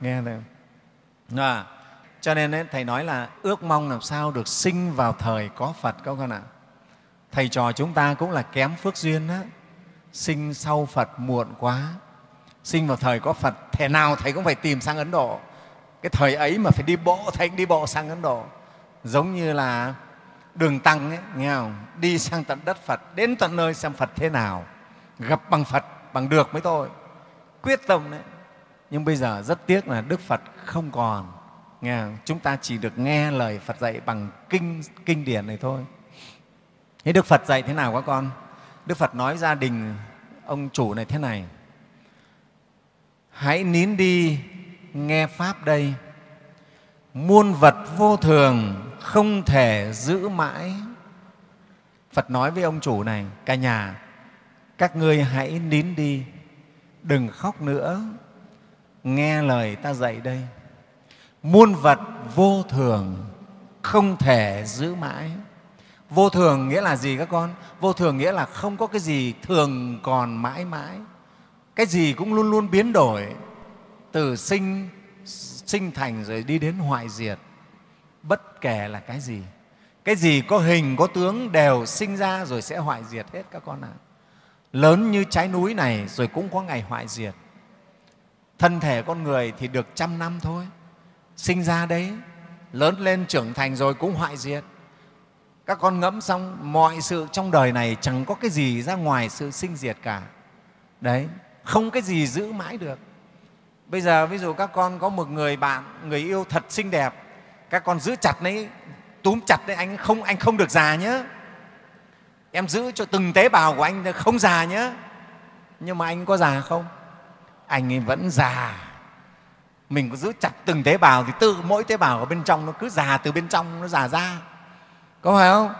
nghe thôi à, cho nên ấy, thầy nói là ước mong làm sao được sinh vào thời có phật các con ạ thầy trò chúng ta cũng là kém phước duyên đó sinh sau Phật muộn quá. Sinh vào thời có Phật, thế nào Thầy cũng phải tìm sang Ấn Độ. Cái thời ấy mà phải đi bộ, Thầy cũng đi bộ sang Ấn Độ. Giống như là đường tăng ấy, nghe không? đi sang tận đất Phật, đến tận nơi xem Phật thế nào, gặp bằng Phật, bằng được mới thôi. Quyết tâm đấy. Nhưng bây giờ rất tiếc là Đức Phật không còn. Nghe không? Chúng ta chỉ được nghe lời Phật dạy bằng kinh kinh điển này thôi. Thế Đức Phật dạy thế nào các con? Đức Phật nói gia đình ông chủ này thế này, hãy nín đi nghe Pháp đây, muôn vật vô thường không thể giữ mãi. Phật nói với ông chủ này, cả nhà, các ngươi hãy nín đi, đừng khóc nữa, nghe lời ta dạy đây. Muôn vật vô thường không thể giữ mãi vô thường nghĩa là gì các con vô thường nghĩa là không có cái gì thường còn mãi mãi cái gì cũng luôn luôn biến đổi từ sinh sinh thành rồi đi đến hoại diệt bất kể là cái gì cái gì có hình có tướng đều sinh ra rồi sẽ hoại diệt hết các con ạ à. lớn như trái núi này rồi cũng có ngày hoại diệt thân thể con người thì được trăm năm thôi sinh ra đấy lớn lên trưởng thành rồi cũng hoại diệt các con ngẫm xong mọi sự trong đời này chẳng có cái gì ra ngoài sự sinh diệt cả đấy không cái gì giữ mãi được bây giờ ví dụ các con có một người bạn người yêu thật xinh đẹp các con giữ chặt đấy túm chặt đấy anh không anh không được già nhé em giữ cho từng tế bào của anh không già nhé nhưng mà anh có già không anh ấy vẫn già mình có giữ chặt từng tế bào thì tự mỗi tế bào ở bên trong nó cứ già từ bên trong nó già ra có phải không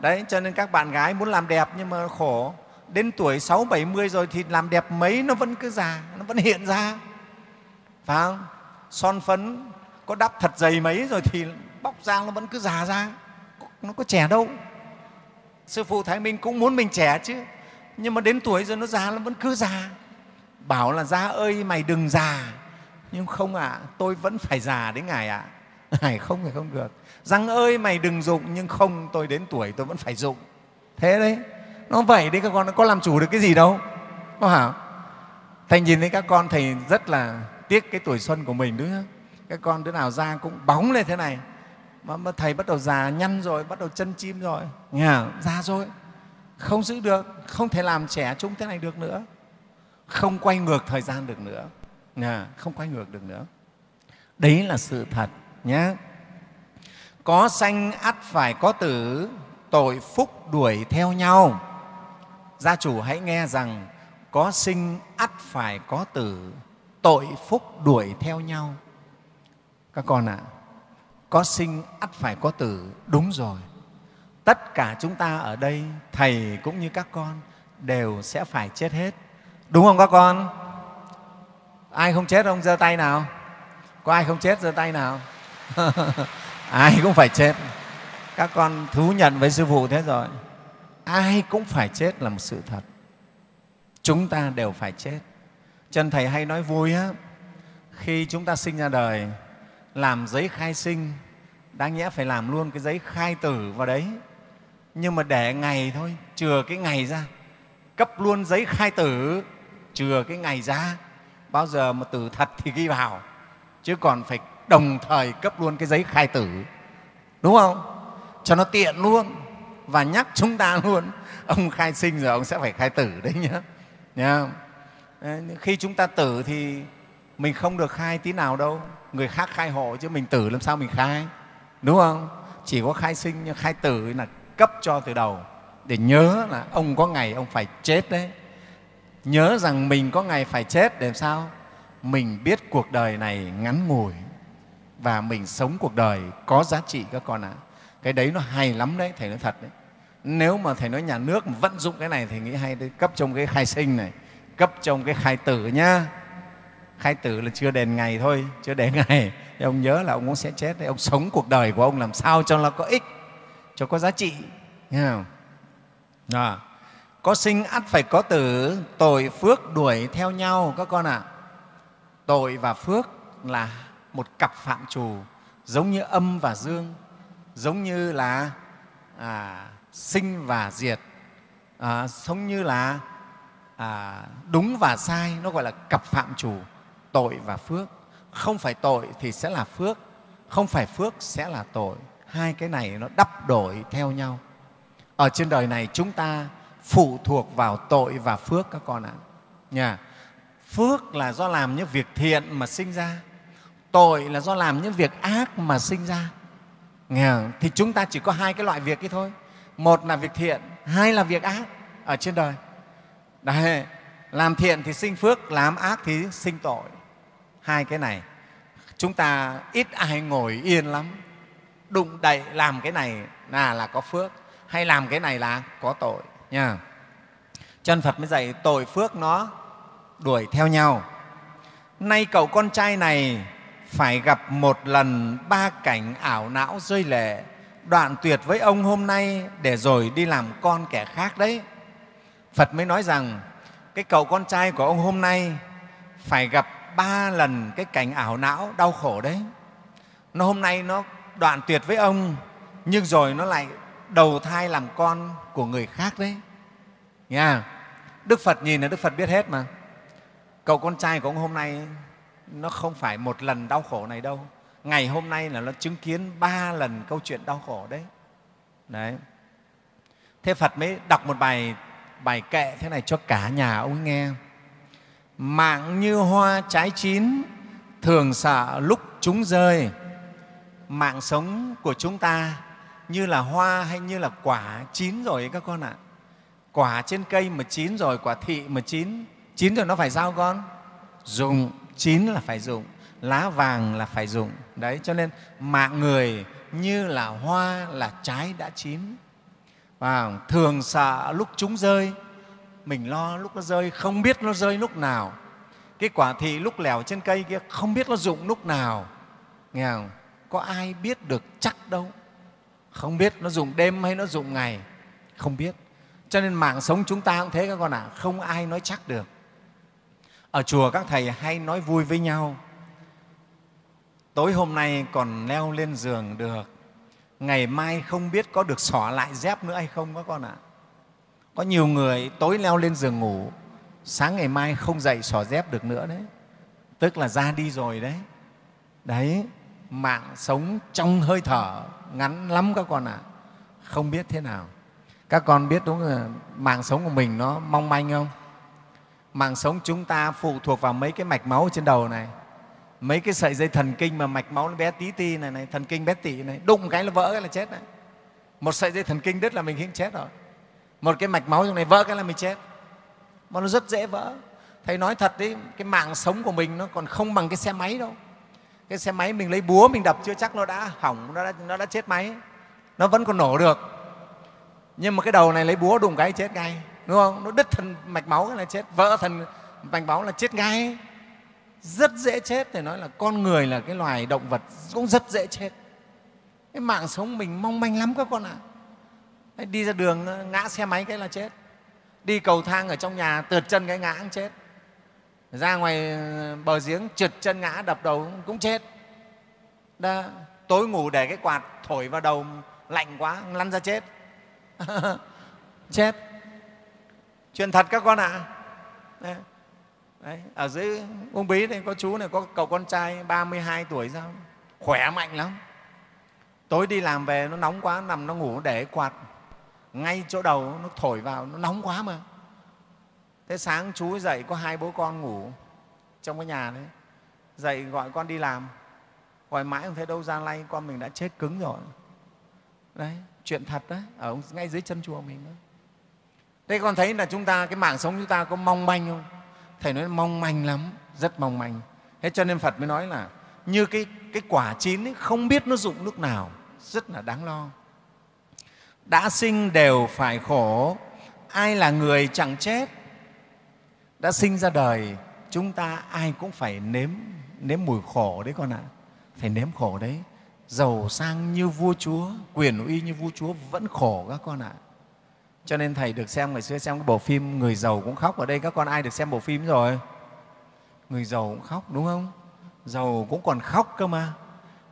đấy cho nên các bạn gái muốn làm đẹp nhưng mà khổ đến tuổi sáu bảy mươi rồi thì làm đẹp mấy nó vẫn cứ già nó vẫn hiện ra phải không son phấn có đắp thật dày mấy rồi thì bóc ra nó vẫn cứ già ra nó có trẻ đâu sư phụ thái minh cũng muốn mình trẻ chứ nhưng mà đến tuổi rồi nó già nó vẫn cứ già bảo là ra ơi mày đừng già nhưng không ạ à, tôi vẫn phải già đến ngày ạ à. ngài không thì không được răng ơi mày đừng dụng nhưng không tôi đến tuổi tôi vẫn phải dụng thế đấy nó vậy đấy các con nó có làm chủ được cái gì đâu nó hả thầy nhìn thấy các con thầy rất là tiếc cái tuổi xuân của mình đúng không các con đứa nào ra cũng bóng lên thế này mà, mà thầy bắt đầu già nhăn rồi bắt đầu chân chim rồi nhà già rồi không giữ được không thể làm trẻ trung thế này được nữa không quay ngược thời gian được nữa nghe không quay ngược được nữa đấy là sự thật nhé có sanh ắt phải có tử tội phúc đuổi theo nhau gia chủ hãy nghe rằng có sinh ắt phải có tử tội phúc đuổi theo nhau các con ạ à, có sinh ắt phải có tử đúng rồi tất cả chúng ta ở đây thầy cũng như các con đều sẽ phải chết hết đúng không các con ai không chết không giơ tay nào có ai không chết giơ tay nào ai cũng phải chết các con thú nhận với sư phụ thế rồi ai cũng phải chết là một sự thật chúng ta đều phải chết chân thầy hay nói vui á khi chúng ta sinh ra đời làm giấy khai sinh đáng nhẽ phải làm luôn cái giấy khai tử vào đấy nhưng mà để ngày thôi chừa cái ngày ra cấp luôn giấy khai tử chừa cái ngày ra bao giờ mà tử thật thì ghi vào chứ còn phải đồng thời cấp luôn cái giấy khai tử đúng không cho nó tiện luôn và nhắc chúng ta luôn ông khai sinh rồi ông sẽ phải khai tử đấy nhé nhá. khi chúng ta tử thì mình không được khai tí nào đâu người khác khai hộ chứ mình tử làm sao mình khai đúng không chỉ có khai sinh nhưng khai tử là cấp cho từ đầu để nhớ là ông có ngày ông phải chết đấy nhớ rằng mình có ngày phải chết để làm sao mình biết cuộc đời này ngắn ngủi và mình sống cuộc đời có giá trị các con ạ. À. Cái đấy nó hay lắm đấy, Thầy nói thật đấy. Nếu mà Thầy nói nhà nước mà vận dụng cái này thì nghĩ hay đấy, cấp trong cái khai sinh này, cấp trong cái khai tử nhá. Khai tử là chưa đền ngày thôi, chưa đền ngày. Thì ông nhớ là ông cũng sẽ chết đấy, ông sống cuộc đời của ông làm sao cho nó có ích, cho có giá trị. Nghe không? À, có sinh ắt phải có tử, tội phước đuổi theo nhau các con ạ. À. Tội và phước là một cặp phạm trù giống như âm và dương giống như là à, sinh và diệt à, giống như là à, đúng và sai nó gọi là cặp phạm chủ tội và phước không phải tội thì sẽ là phước không phải phước sẽ là tội hai cái này nó đắp đổi theo nhau ở trên đời này chúng ta phụ thuộc vào tội và phước các con ạ Nhà, phước là do làm những việc thiện mà sinh ra tội là do làm những việc ác mà sinh ra Nghe không? thì chúng ta chỉ có hai cái loại việc ấy thôi một là việc thiện hai là việc ác ở trên đời Đấy, làm thiện thì sinh phước làm ác thì sinh tội hai cái này chúng ta ít ai ngồi yên lắm đụng đậy làm cái này là là có phước hay làm cái này là có tội nha cho phật mới dạy tội phước nó đuổi theo nhau nay cậu con trai này phải gặp một lần ba cảnh ảo não rơi lệ đoạn tuyệt với ông hôm nay để rồi đi làm con kẻ khác đấy phật mới nói rằng cái cậu con trai của ông hôm nay phải gặp ba lần cái cảnh ảo não đau khổ đấy nó hôm nay nó đoạn tuyệt với ông nhưng rồi nó lại đầu thai làm con của người khác đấy nha đức phật nhìn là đức phật biết hết mà cậu con trai của ông hôm nay nó không phải một lần đau khổ này đâu ngày hôm nay là nó chứng kiến ba lần câu chuyện đau khổ đấy đấy thế phật mới đọc một bài bài kệ thế này cho cả nhà ông nghe mạng như hoa trái chín thường sợ lúc chúng rơi mạng sống của chúng ta như là hoa hay như là quả chín rồi ấy các con ạ quả trên cây mà chín rồi quả thị mà chín chín rồi nó phải sao con dùng chín là phải dùng lá vàng là phải dùng đấy cho nên mạng người như là hoa là trái đã chín và thường sợ lúc chúng rơi mình lo lúc nó rơi không biết nó rơi lúc nào cái quả thị lúc lẻo trên cây kia không biết nó dụng lúc nào nghe không có ai biết được chắc đâu không biết nó dùng đêm hay nó dùng ngày không biết cho nên mạng sống chúng ta cũng thế các con ạ à, không ai nói chắc được ở chùa các thầy hay nói vui với nhau tối hôm nay còn leo lên giường được ngày mai không biết có được xỏ lại dép nữa hay không các con ạ có nhiều người tối leo lên giường ngủ sáng ngày mai không dậy xỏ dép được nữa đấy tức là ra đi rồi đấy đấy mạng sống trong hơi thở ngắn lắm các con ạ không biết thế nào các con biết đúng là mạng sống của mình nó mong manh không mạng sống chúng ta phụ thuộc vào mấy cái mạch máu trên đầu này mấy cái sợi dây thần kinh mà mạch máu nó bé tí ti này này thần kinh bé tỉ này đụng cái là vỡ cái là chết đấy một sợi dây thần kinh đứt là mình hiện chết rồi một cái mạch máu trong này vỡ cái là mình chết mà nó rất dễ vỡ thầy nói thật đấy cái mạng sống của mình nó còn không bằng cái xe máy đâu cái xe máy mình lấy búa mình đập chưa chắc nó đã hỏng nó đã, nó đã chết máy nó vẫn còn nổ được nhưng mà cái đầu này lấy búa đụng cái chết ngay đúng không nó đứt thần mạch máu là chết vỡ thần mạch máu là chết ngay rất dễ chết thì nói là con người là cái loài động vật cũng rất dễ chết cái mạng sống mình mong manh lắm các con ạ à. đi ra đường ờ, ngã xe máy cái là chết đi cầu thang ở trong nhà tượt chân cái ngã cũng chết ra ngoài ờ, bờ giếng trượt chân ngã đập đầu cũng chết Đó. tối ngủ để cái quạt thổi vào đầu lạnh quá lăn ra chết chết chuyện thật các con ạ à. Đấy. ở dưới ông bí đây có chú này có cậu con trai 32 tuổi sao khỏe mạnh lắm tối đi làm về nó nóng quá nằm nó ngủ để quạt ngay chỗ đầu nó thổi vào nó nóng quá mà thế sáng chú dậy có hai bố con ngủ trong cái nhà đấy dậy gọi con đi làm gọi mãi không thấy đâu ra lay con mình đã chết cứng rồi đấy chuyện thật đấy ở ngay dưới chân chùa mình đó thế con thấy là chúng ta cái mạng sống chúng ta có mong manh không thầy nói mong manh lắm rất mong manh thế cho nên phật mới nói là như cái, cái quả chín ấy, không biết nó dụng lúc nào rất là đáng lo đã sinh đều phải khổ ai là người chẳng chết đã sinh ra đời chúng ta ai cũng phải nếm nếm mùi khổ đấy con ạ à. phải nếm khổ đấy giàu sang như vua chúa quyền uy như vua chúa vẫn khổ các con ạ à. Cho nên Thầy được xem ngày xưa xem cái bộ phim Người giàu cũng khóc. Ở đây các con ai được xem bộ phim rồi? Người giàu cũng khóc, đúng không? Giàu cũng còn khóc cơ mà.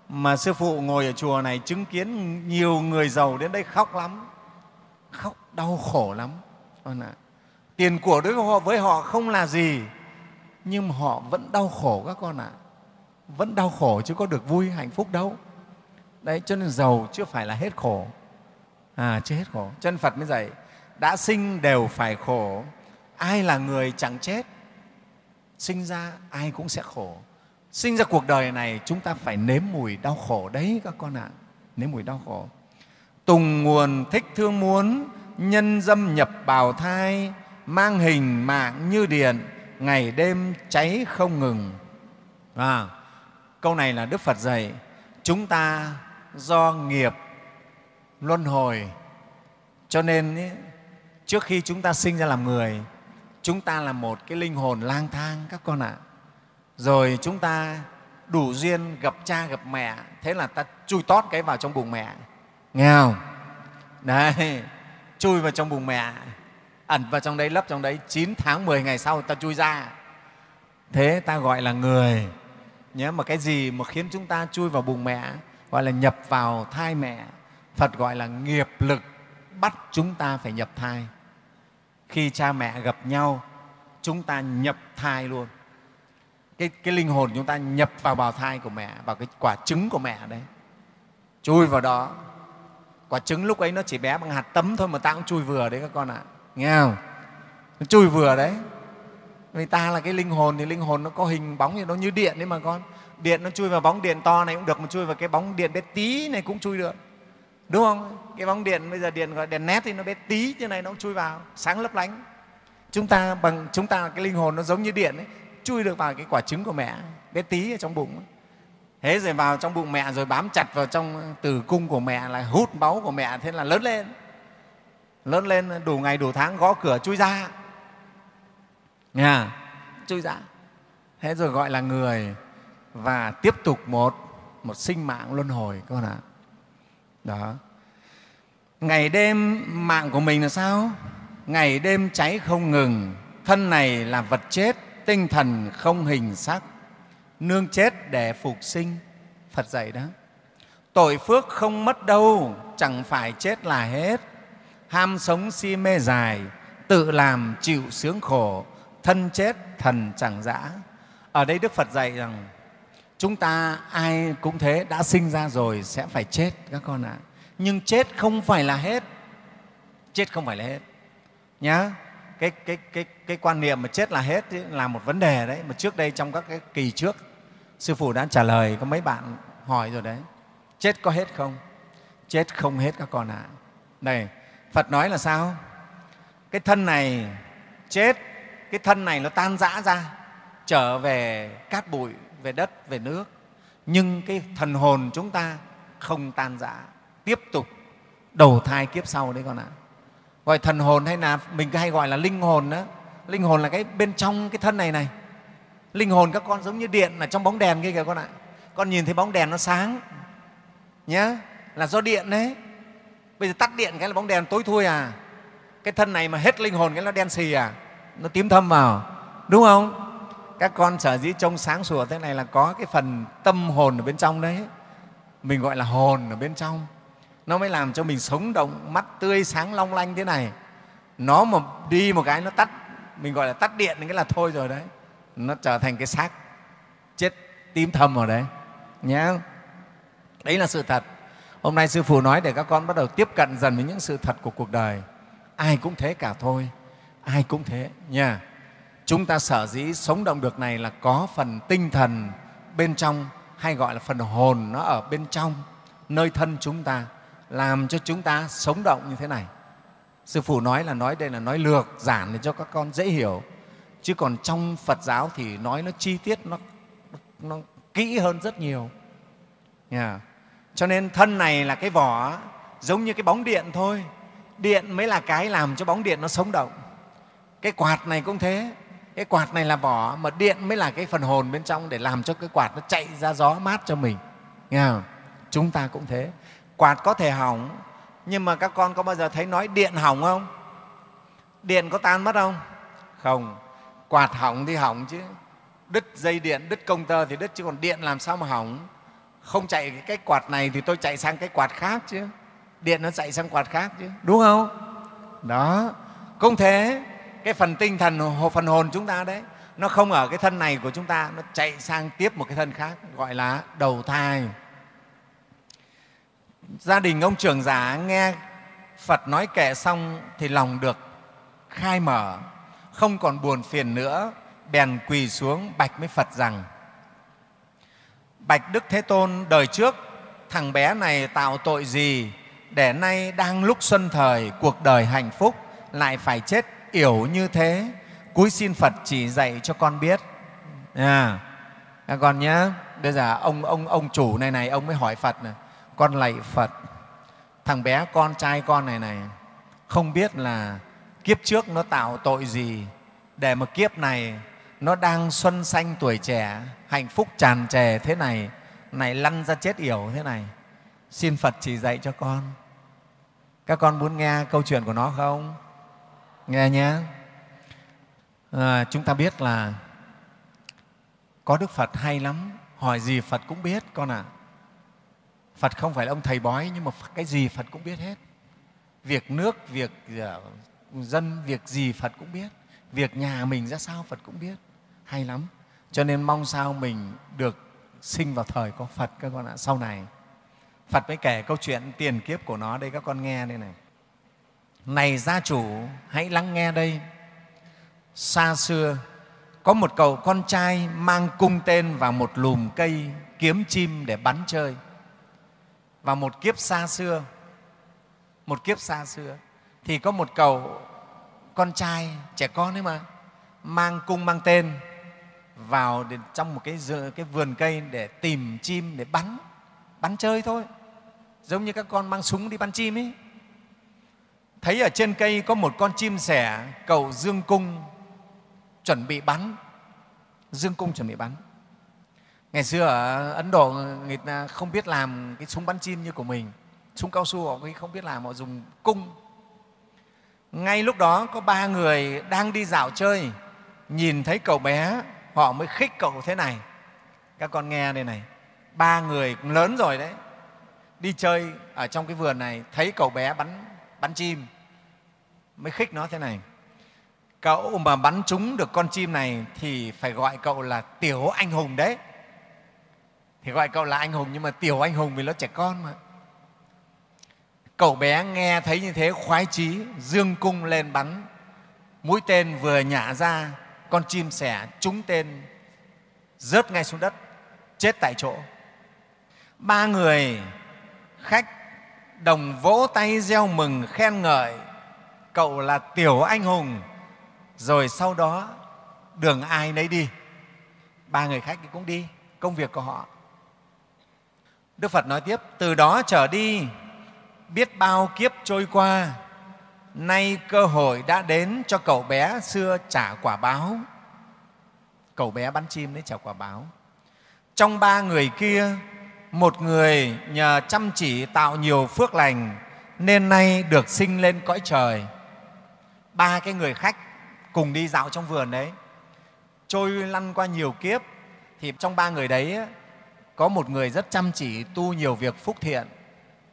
Mà Sư Phụ ngồi ở chùa này chứng kiến nhiều người giàu đến đây khóc lắm, khóc đau khổ lắm. con vâng ạ Tiền của đối với họ, với họ không là gì, nhưng họ vẫn đau khổ các con ạ. Vẫn đau khổ chứ có được vui, hạnh phúc đâu. Đấy, cho nên giàu chưa phải là hết khổ, à, chưa hết khổ. chân Phật mới dạy, đã sinh đều phải khổ ai là người chẳng chết sinh ra ai cũng sẽ khổ sinh ra cuộc đời này chúng ta phải nếm mùi đau khổ đấy các con ạ à, nếm mùi đau khổ tùng nguồn thích thương muốn nhân dâm nhập bào thai mang hình mạng như điện ngày đêm cháy không ngừng à, câu này là đức phật dạy chúng ta do nghiệp luân hồi cho nên ý, trước khi chúng ta sinh ra làm người chúng ta là một cái linh hồn lang thang các con ạ rồi chúng ta đủ duyên gặp cha gặp mẹ thế là ta chui tót cái vào trong bụng mẹ nghe không đấy chui vào trong bụng mẹ ẩn vào trong đấy lấp trong đấy 9 tháng 10 ngày sau ta chui ra thế ta gọi là người nhớ mà cái gì mà khiến chúng ta chui vào bụng mẹ gọi là nhập vào thai mẹ phật gọi là nghiệp lực bắt chúng ta phải nhập thai khi cha mẹ gặp nhau chúng ta nhập thai luôn cái, cái linh hồn chúng ta nhập vào bào thai của mẹ vào cái quả trứng của mẹ đấy chui vào đó quả trứng lúc ấy nó chỉ bé bằng hạt tấm thôi mà ta cũng chui vừa đấy các con ạ à. nghe không nó chui vừa đấy vì ta là cái linh hồn thì linh hồn nó có hình bóng thì nó như điện đấy mà con điện nó chui vào bóng điện to này cũng được mà chui vào cái bóng điện bé tí này cũng chui được đúng không cái bóng điện bây giờ điện gọi đèn nét thì nó bé tí như này nó cũng chui vào sáng lấp lánh chúng ta bằng chúng ta cái linh hồn nó giống như điện ấy chui được vào cái quả trứng của mẹ bé tí ở trong bụng thế rồi vào trong bụng mẹ rồi bám chặt vào trong ờ, tử cung của mẹ là hút máu của mẹ thế là lớn lên lớn lên đủ ngày đủ tháng gõ cửa chui ra nhà chui ra thế rồi gọi là người và tiếp tục một một sinh mạng luân hồi các con ạ à đó ngày đêm mạng của mình là sao ngày đêm cháy không ngừng thân này là vật chết tinh thần không hình sắc nương chết để phục sinh phật dạy đó tội phước không mất đâu chẳng phải chết là hết ham sống si mê dài tự làm chịu sướng khổ thân chết thần chẳng dã ở đây đức phật dạy rằng chúng ta ai cũng thế đã sinh ra rồi sẽ phải chết các con ạ à. nhưng chết không phải là hết chết không phải là hết nhá cái, cái, cái, cái quan niệm mà chết là hết ấy, là một vấn đề đấy mà trước đây trong các cái kỳ trước sư phụ đã trả lời có mấy bạn hỏi rồi đấy chết có hết không chết không hết các con ạ à. này phật nói là sao cái thân này chết cái thân này nó tan rã ra trở về cát bụi về đất về nước nhưng cái thần hồn chúng ta không tan rã tiếp tục đầu thai kiếp sau đấy con ạ gọi thần hồn hay là mình hay gọi là linh hồn đó linh hồn là cái bên trong cái thân này này linh hồn các con giống như điện là trong bóng đèn kia kìa con ạ con nhìn thấy bóng đèn nó sáng nhé là do điện đấy bây giờ tắt điện cái là bóng đèn tối thui à cái thân này mà hết linh hồn cái nó đen xì à nó tím thâm vào đúng không các con sở dĩ trông sáng sủa thế này là có cái phần tâm hồn ở bên trong đấy mình gọi là hồn ở bên trong nó mới làm cho mình sống động mắt tươi sáng long lanh thế này nó mà đi một cái nó tắt mình gọi là tắt điện cái là thôi rồi đấy nó trở thành cái xác chết tím thầm ở đấy nhé đấy là sự thật hôm nay sư phụ nói để các con bắt đầu tiếp cận dần với những sự thật của cuộc đời ai cũng thế cả thôi ai cũng thế nha yeah chúng ta sở dĩ sống động được này là có phần tinh thần bên trong hay gọi là phần hồn nó ở bên trong nơi thân chúng ta làm cho chúng ta sống động như thế này sư phụ nói là nói đây là nói lược giản để cho các con dễ hiểu chứ còn trong phật giáo thì nói nó chi tiết nó, nó kỹ hơn rất nhiều yeah. cho nên thân này là cái vỏ giống như cái bóng điện thôi điện mới là cái làm cho bóng điện nó sống động cái quạt này cũng thế cái quạt này là vỏ mà điện mới là cái phần hồn bên trong để làm cho cái quạt nó chạy ra gió mát cho mình nghe không? chúng ta cũng thế quạt có thể hỏng nhưng mà các con có bao giờ thấy nói điện hỏng không điện có tan mất không không quạt hỏng thì hỏng chứ đứt dây điện đứt công tơ thì đứt chứ còn điện làm sao mà hỏng không chạy cái quạt này thì tôi chạy sang cái quạt khác chứ điện nó chạy sang quạt khác chứ đúng không đó không thế cái phần tinh thần phần hồn chúng ta đấy nó không ở cái thân này của chúng ta nó chạy sang tiếp một cái thân khác gọi là đầu thai gia đình ông trưởng giả nghe phật nói kệ xong thì lòng được khai mở không còn buồn phiền nữa bèn quỳ xuống bạch với phật rằng bạch đức thế tôn đời trước thằng bé này tạo tội gì để nay đang lúc xuân thời cuộc đời hạnh phúc lại phải chết yểu như thế cúi xin phật chỉ dạy cho con biết à, các con nhé bây giờ ông ông ông chủ này này ông mới hỏi phật này con lạy phật thằng bé con trai con này này không biết là kiếp trước nó tạo tội gì để mà kiếp này nó đang xuân xanh tuổi trẻ hạnh phúc tràn trề thế này này lăn ra chết yểu thế này xin phật chỉ dạy cho con các con muốn nghe câu chuyện của nó không nghe nhé à, chúng ta biết là có đức phật hay lắm hỏi gì phật cũng biết con ạ à. phật không phải là ông thầy bói nhưng mà cái gì phật cũng biết hết việc nước việc ờ, dân việc gì phật cũng biết việc nhà mình ra sao phật cũng biết hay lắm cho nên mong sao mình được sinh vào thời có phật các con ạ sau này phật mới kể câu chuyện tiền kiếp của nó đây các con nghe đây này này gia chủ hãy lắng nghe đây xa xưa có một cậu con trai mang cung tên vào một lùm cây kiếm chim để bắn chơi và một kiếp xa xưa một kiếp xa xưa thì có một cậu con trai trẻ con ấy mà mang cung mang tên vào để, trong một cái, cái vườn cây để tìm chim để bắn bắn chơi thôi giống như các con mang súng đi bắn chim ấy thấy ở trên cây có một con chim sẻ cầu dương cung chuẩn bị bắn dương cung chuẩn bị bắn ngày xưa ở ấn độ người ta không biết làm cái súng bắn chim như của mình súng cao su họ không biết làm họ dùng cung ngay lúc đó có ba người đang đi dạo chơi nhìn thấy cậu bé họ mới khích cậu thế này các con nghe đây này ba người lớn rồi đấy đi chơi ở trong cái vườn này thấy cậu bé bắn bắn chim mới khích nó thế này cậu mà bắn trúng được con chim này thì phải gọi cậu là tiểu anh hùng đấy thì gọi cậu là anh hùng nhưng mà tiểu anh hùng vì nó trẻ con mà cậu bé nghe thấy như thế khoái chí dương cung lên bắn mũi tên vừa nhả ra con chim sẻ trúng tên rớt ngay xuống đất chết tại chỗ ba người khách đồng vỗ tay reo mừng khen ngợi cậu là tiểu anh hùng rồi sau đó đường ai nấy đi ba người khách cũng đi công việc của họ đức phật nói tiếp từ đó trở đi biết bao kiếp trôi qua nay cơ hội đã đến cho cậu bé xưa trả quả báo cậu bé bắn chim đấy trả quả báo trong ba người kia một người nhờ chăm chỉ tạo nhiều phước lành nên nay được sinh lên cõi trời ba cái người khách cùng đi dạo trong vườn đấy trôi lăn qua nhiều kiếp thì trong ba người đấy có một người rất chăm chỉ tu nhiều việc phúc thiện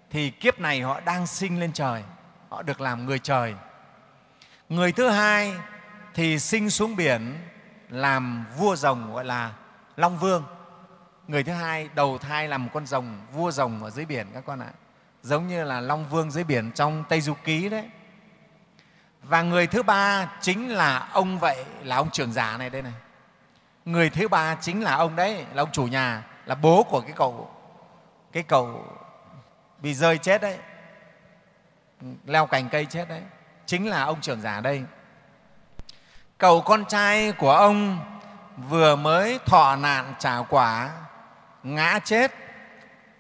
thì kiếp này họ đang sinh lên trời họ được làm người trời người thứ hai thì sinh xuống biển làm vua rồng gọi là long vương người thứ hai đầu thai làm một con rồng vua rồng ở dưới biển các con ạ giống như là long vương dưới biển trong tây du ký đấy và người thứ ba chính là ông vậy là ông trưởng giả này đây này người thứ ba chính là ông đấy là ông chủ nhà là bố của cái cậu cái cậu bị rơi chết đấy leo cành cây chết đấy chính là ông trưởng giả đây cậu con trai của ông vừa mới thọ nạn trả quả ngã chết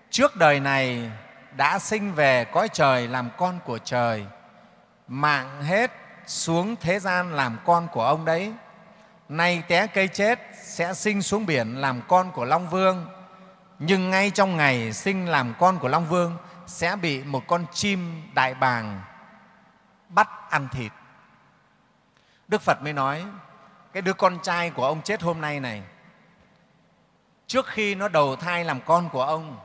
trước đời này đã sinh về cõi trời làm con của trời mạng hết xuống thế gian làm con của ông đấy nay té cây chết sẽ sinh xuống biển làm con của long vương nhưng ngay trong ngày sinh làm con của long vương sẽ bị một con chim đại bàng bắt ăn thịt đức phật mới nói cái đứa con trai của ông chết hôm nay này trước khi nó đầu thai làm con của ông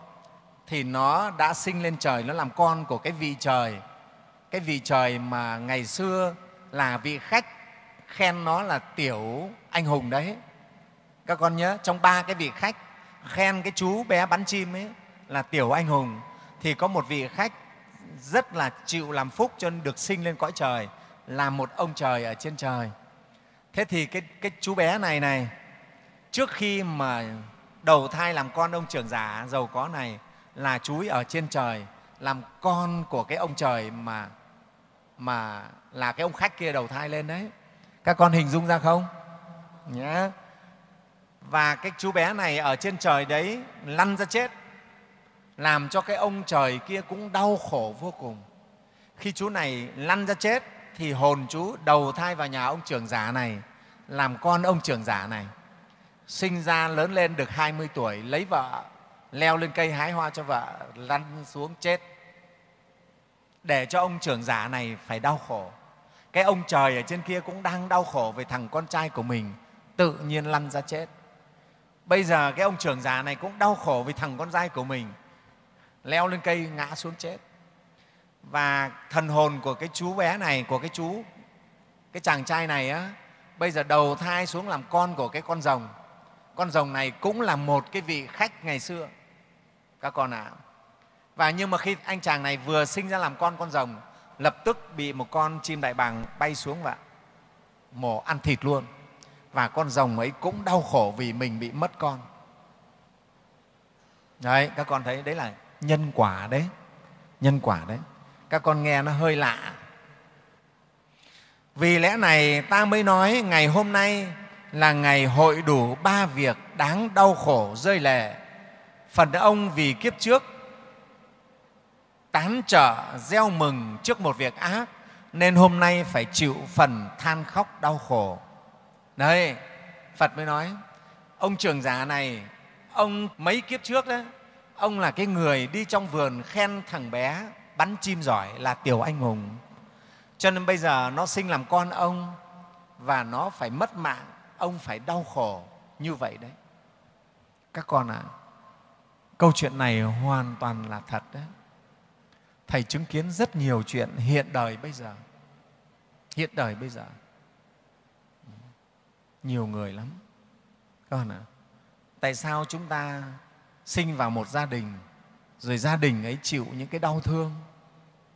thì nó đã sinh lên trời nó làm con của cái vị trời cái vị trời mà ngày xưa là vị khách khen nó là tiểu anh hùng đấy các con nhớ trong ba cái vị khách khen cái chú bé bắn chim ấy là tiểu anh hùng thì có một vị khách rất là chịu làm phúc cho nên được sinh lên cõi trời là một ông trời ở trên trời thế thì cái, cái chú bé này này trước khi mà đầu thai làm con ông trưởng giả giàu có này là chú ở trên trời làm con của cái ông trời mà mà là cái ông khách kia đầu thai lên đấy các con hình dung ra không nhá và cái chú bé này ở trên trời đấy lăn ra chết làm cho cái ông trời kia cũng đau khổ vô cùng khi chú này lăn ra chết thì hồn chú đầu thai vào nhà ông trưởng giả này làm con ông trưởng giả này sinh ra lớn lên được 20 tuổi lấy vợ leo lên cây hái hoa cho vợ lăn xuống chết để cho ông trưởng giả này phải đau khổ cái ông trời ở trên kia cũng đang đau khổ về thằng con trai của mình tự nhiên lăn ra chết bây giờ cái ông trưởng giả này cũng đau khổ vì thằng con trai của mình leo lên cây ngã xuống chết và thần hồn của cái chú bé này của cái chú cái chàng trai này á bây giờ đầu thai xuống làm con của cái con rồng con rồng này cũng là một cái vị khách ngày xưa các con ạ à, và nhưng mà khi anh chàng này vừa sinh ra làm con con rồng lập tức bị một con chim đại bàng bay xuống và mổ ăn thịt luôn và con rồng ấy cũng đau khổ vì mình bị mất con đấy các con thấy đấy là nhân quả đấy nhân quả đấy các con nghe nó hơi lạ vì lẽ này ta mới nói ngày hôm nay là ngày hội đủ ba việc đáng đau khổ rơi lệ phần ông vì kiếp trước tán trở gieo mừng trước một việc ác nên hôm nay phải chịu phần than khóc đau khổ đấy phật mới nói ông trưởng giả này ông mấy kiếp trước đó ông là cái người đi trong vườn khen thằng bé bắn chim giỏi là tiểu anh hùng cho nên bây giờ nó sinh làm con ông và nó phải mất mạng ông phải đau khổ như vậy đấy các con ạ à, câu chuyện này hoàn toàn là thật đấy thầy chứng kiến rất nhiều chuyện hiện đời bây giờ hiện đời bây giờ nhiều người lắm con bạn ạ tại sao chúng ta sinh vào một gia đình rồi gia đình ấy chịu những cái đau thương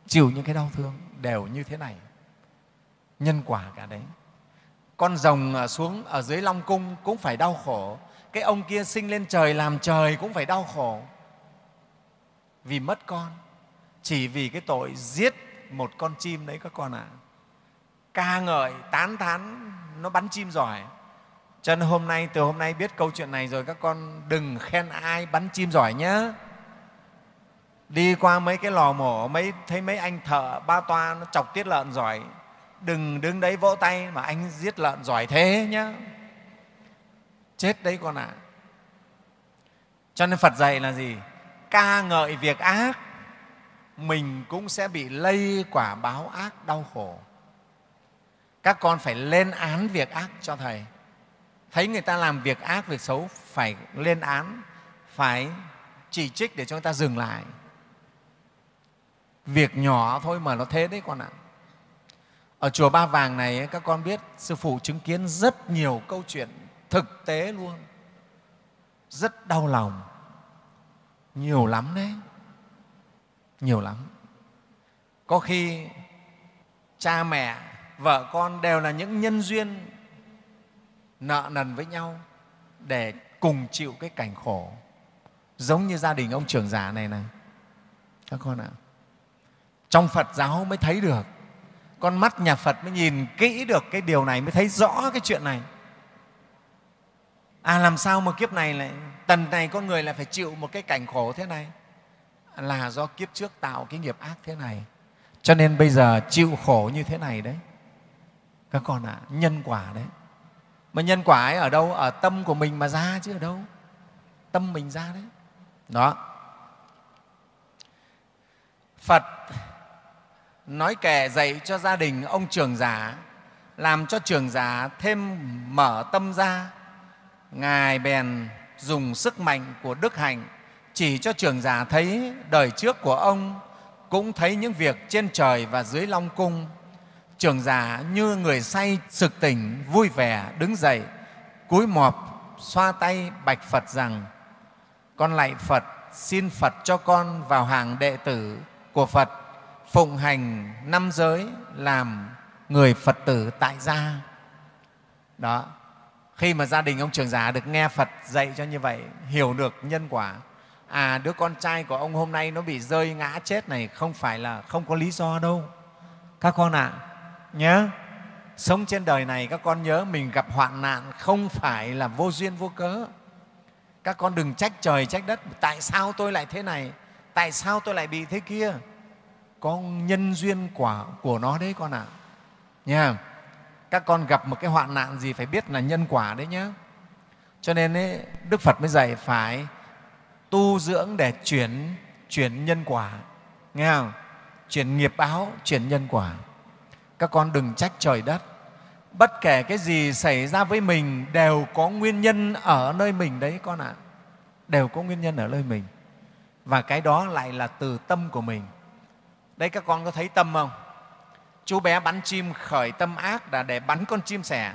chịu những cái đau thương đều như thế này nhân quả cả đấy con rồng xuống ở dưới long cung cũng phải đau khổ cái ông kia sinh lên trời làm trời cũng phải đau khổ vì mất con chỉ vì cái tội giết một con chim đấy các con ạ à. ca ngợi tán thán nó bắn chim giỏi cho nên hôm nay từ hôm nay biết câu chuyện này rồi các con đừng khen ai bắn chim giỏi nhé đi qua mấy cái lò mổ mấy thấy mấy anh thợ ba toa nó chọc tiết lợn giỏi đừng đứng đấy vỗ tay mà anh giết lợn giỏi thế nhá chết đấy con ạ à. cho nên phật dạy là gì ca ngợi việc ác mình cũng sẽ bị lây quả báo ác đau khổ các con phải lên án việc ác cho thầy thấy người ta làm việc ác việc xấu phải lên án phải chỉ trích để cho người ta dừng lại việc nhỏ thôi mà nó thế đấy con ạ ở chùa ba vàng này các con biết sư phụ chứng kiến rất nhiều câu chuyện thực tế luôn rất đau lòng nhiều lắm đấy nhiều lắm có khi cha mẹ vợ con đều là những nhân duyên nợ nần với nhau để cùng chịu cái cảnh khổ giống như gia đình ông trưởng giả này này các con ạ trong phật giáo mới thấy được con mắt nhà phật mới nhìn kỹ được cái điều này mới thấy rõ cái chuyện này à làm sao mà kiếp này lại tần này con người lại phải chịu một cái cảnh khổ thế này là do kiếp trước tạo cái nghiệp ác thế này cho nên bây giờ chịu khổ như thế này đấy các con ạ à, nhân quả đấy mà nhân quả ấy ở đâu ở tâm của mình mà ra chứ ở đâu tâm mình ra đấy đó phật nói kể dạy cho gia đình ông trường giả làm cho trường giả thêm mở tâm ra ngài bèn dùng sức mạnh của đức hạnh chỉ cho trưởng giả thấy đời trước của ông cũng thấy những việc trên trời và dưới long cung. Trưởng giả như người say sực tỉnh, vui vẻ, đứng dậy, cúi mọp, xoa tay bạch Phật rằng, con lạy Phật, xin Phật cho con vào hàng đệ tử của Phật, phụng hành năm giới làm người Phật tử tại gia. Đó, khi mà gia đình ông trưởng giả được nghe Phật dạy cho như vậy, hiểu được nhân quả, à đứa con trai của ông hôm nay nó bị rơi ngã chết này không phải là không có lý do đâu các con ạ à, nhé sống trên đời này các con nhớ mình gặp hoạn nạn không phải là vô duyên vô cớ các con đừng trách trời trách đất tại sao tôi lại thế này tại sao tôi lại bị thế kia có nhân duyên quả của nó đấy con ạ à. nha các con gặp một cái hoạn nạn gì phải biết là nhân quả đấy nhé cho nên ấy, đức phật mới dạy phải tu dưỡng để chuyển chuyển nhân quả nghe không chuyển nghiệp báo chuyển nhân quả các con đừng trách trời đất bất kể cái gì xảy ra với mình đều có nguyên nhân ở nơi mình đấy con ạ à. đều có nguyên nhân ở nơi mình và cái đó lại là từ tâm của mình đấy các con có thấy tâm không chú bé bắn chim khởi tâm ác là để bắn con chim sẻ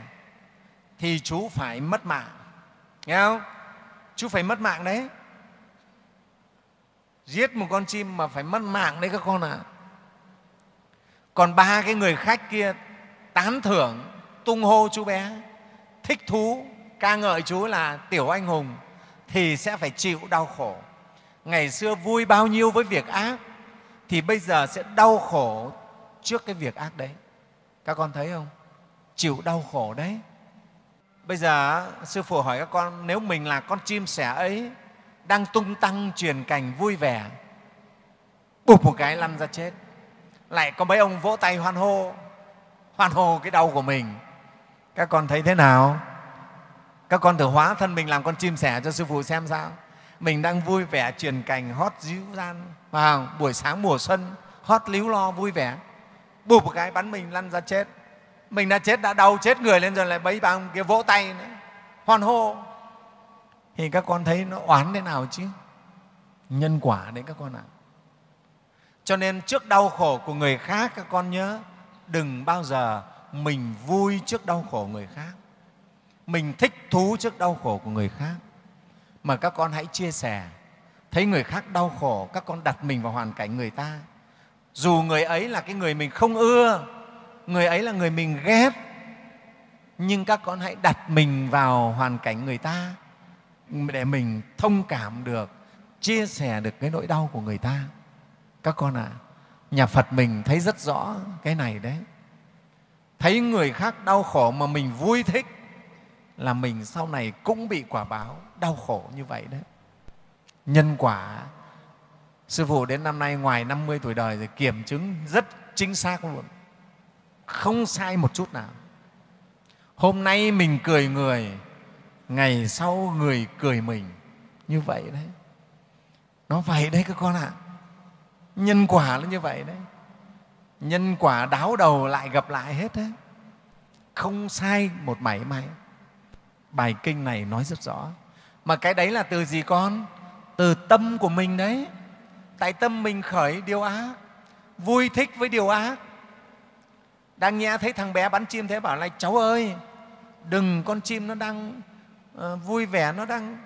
thì chú phải mất mạng nghe không chú phải mất mạng đấy giết một con chim mà phải mất mạng đấy các con ạ à. còn ba cái người khách kia tán thưởng tung hô chú bé thích thú ca ngợi chú là tiểu anh hùng thì sẽ phải chịu đau khổ ngày xưa vui bao nhiêu với việc ác thì bây giờ sẽ đau khổ trước cái việc ác đấy các con thấy không chịu đau khổ đấy bây giờ sư phụ hỏi các con nếu mình là con chim sẻ ấy đang tung tăng truyền cảnh vui vẻ bụp một cái lăn ra chết lại có mấy ông vỗ tay hoan hô hoan hô cái đau của mình các con thấy thế nào các con thử hóa thân mình làm con chim sẻ cho sư phụ xem sao mình đang vui vẻ truyền cảnh hót díu gian vào buổi sáng mùa xuân hót líu lo vui vẻ bụp một cái bắn mình lăn ra chết mình đã chết đã đau chết người lên rồi lại bấy ba ông kia vỗ tay nữa hoan hô thì các con thấy nó oán thế nào chứ nhân quả đấy các con ạ à. cho nên trước đau khổ của người khác các con nhớ đừng bao giờ mình vui trước đau khổ người khác mình thích thú trước đau khổ của người khác mà các con hãy chia sẻ thấy người khác đau khổ các con đặt mình vào hoàn cảnh người ta dù người ấy là cái người mình không ưa người ấy là người mình ghét nhưng các con hãy đặt mình vào hoàn cảnh người ta để mình thông cảm được chia sẻ được cái nỗi đau của người ta các con ạ à, nhà phật mình thấy rất rõ cái này đấy thấy người khác đau khổ mà mình vui thích là mình sau này cũng bị quả báo đau khổ như vậy đấy nhân quả sư phụ đến năm nay ngoài 50 tuổi đời rồi kiểm chứng rất chính xác luôn không sai một chút nào hôm nay mình cười người ngày sau người cười mình như vậy đấy nó vậy đấy các con ạ à. nhân quả nó như vậy đấy nhân quả đáo đầu lại gặp lại hết đấy không sai một mảy may bài kinh này nói rất rõ mà cái đấy là từ gì con từ tâm của mình đấy tại tâm mình khởi điều ác vui thích với điều ác đang nghe thấy thằng bé bắn chim thế bảo là cháu ơi đừng con chim nó đang Ờ, vui vẻ nó đang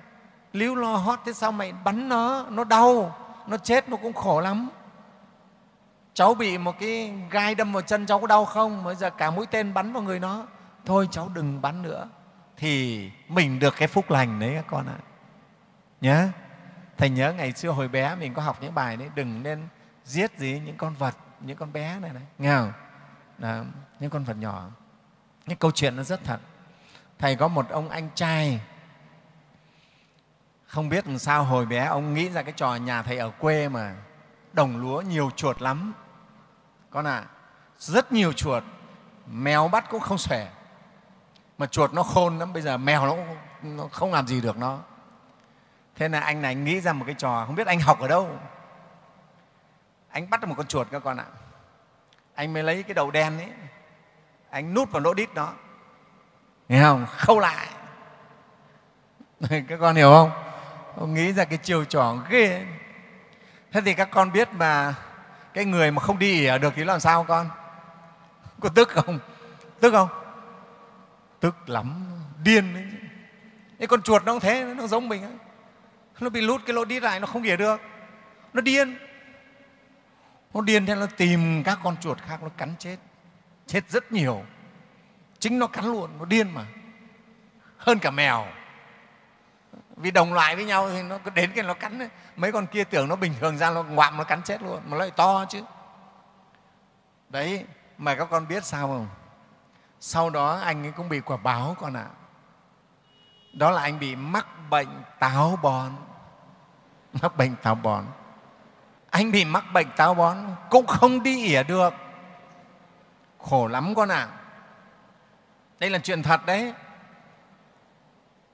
líu lo hót thế sao mày bắn nó nó đau nó chết nó cũng khổ lắm cháu bị một cái gai đâm vào chân cháu có đau không bây giờ cả mũi tên bắn vào người nó thôi cháu đừng bắn nữa thì mình được cái phúc lành đấy các con ạ nhớ thầy nhớ ngày xưa hồi bé mình có học những bài đấy đừng nên giết gì những con vật những con bé này này nghe không? Đó, những con vật nhỏ những câu chuyện nó rất thật thầy có một ông anh trai không biết làm sao hồi bé ông nghĩ ra cái trò nhà thầy ở quê mà đồng lúa nhiều chuột lắm con ạ à, rất nhiều chuột mèo bắt cũng không xòe mà chuột nó khôn lắm bây giờ mèo nó, nó không làm gì được nó thế là anh này nghĩ ra một cái trò không biết anh học ở đâu anh bắt được một con chuột các con ạ anh mới lấy cái đầu đen ấy anh nút vào lỗ đít nó nghe không khâu lại các con hiểu không ông nghĩ ra cái chiều trò ghê thế thì các con biết mà cái người mà không đi ỉa được thì làm sao con có tức không tức không tức lắm điên ấy. cái con chuột nó cũng thế nó giống mình ấy. nó bị lút cái lỗ đi lại nó không ỉa được nó điên nó điên thế nó tìm các con chuột khác nó cắn chết chết rất nhiều chính nó cắn luôn nó điên mà hơn cả mèo vì đồng loại với nhau thì nó cứ đến cái nó cắn ấy. mấy con kia tưởng nó bình thường ra nó ngoạm nó cắn chết luôn mà nó lại to chứ đấy mà các con biết sao không sau đó anh ấy cũng bị quả báo con ạ đó là anh bị mắc bệnh táo bón mắc bệnh táo bón anh bị mắc bệnh táo bón cũng không đi ỉa được khổ lắm con ạ à đây là chuyện thật đấy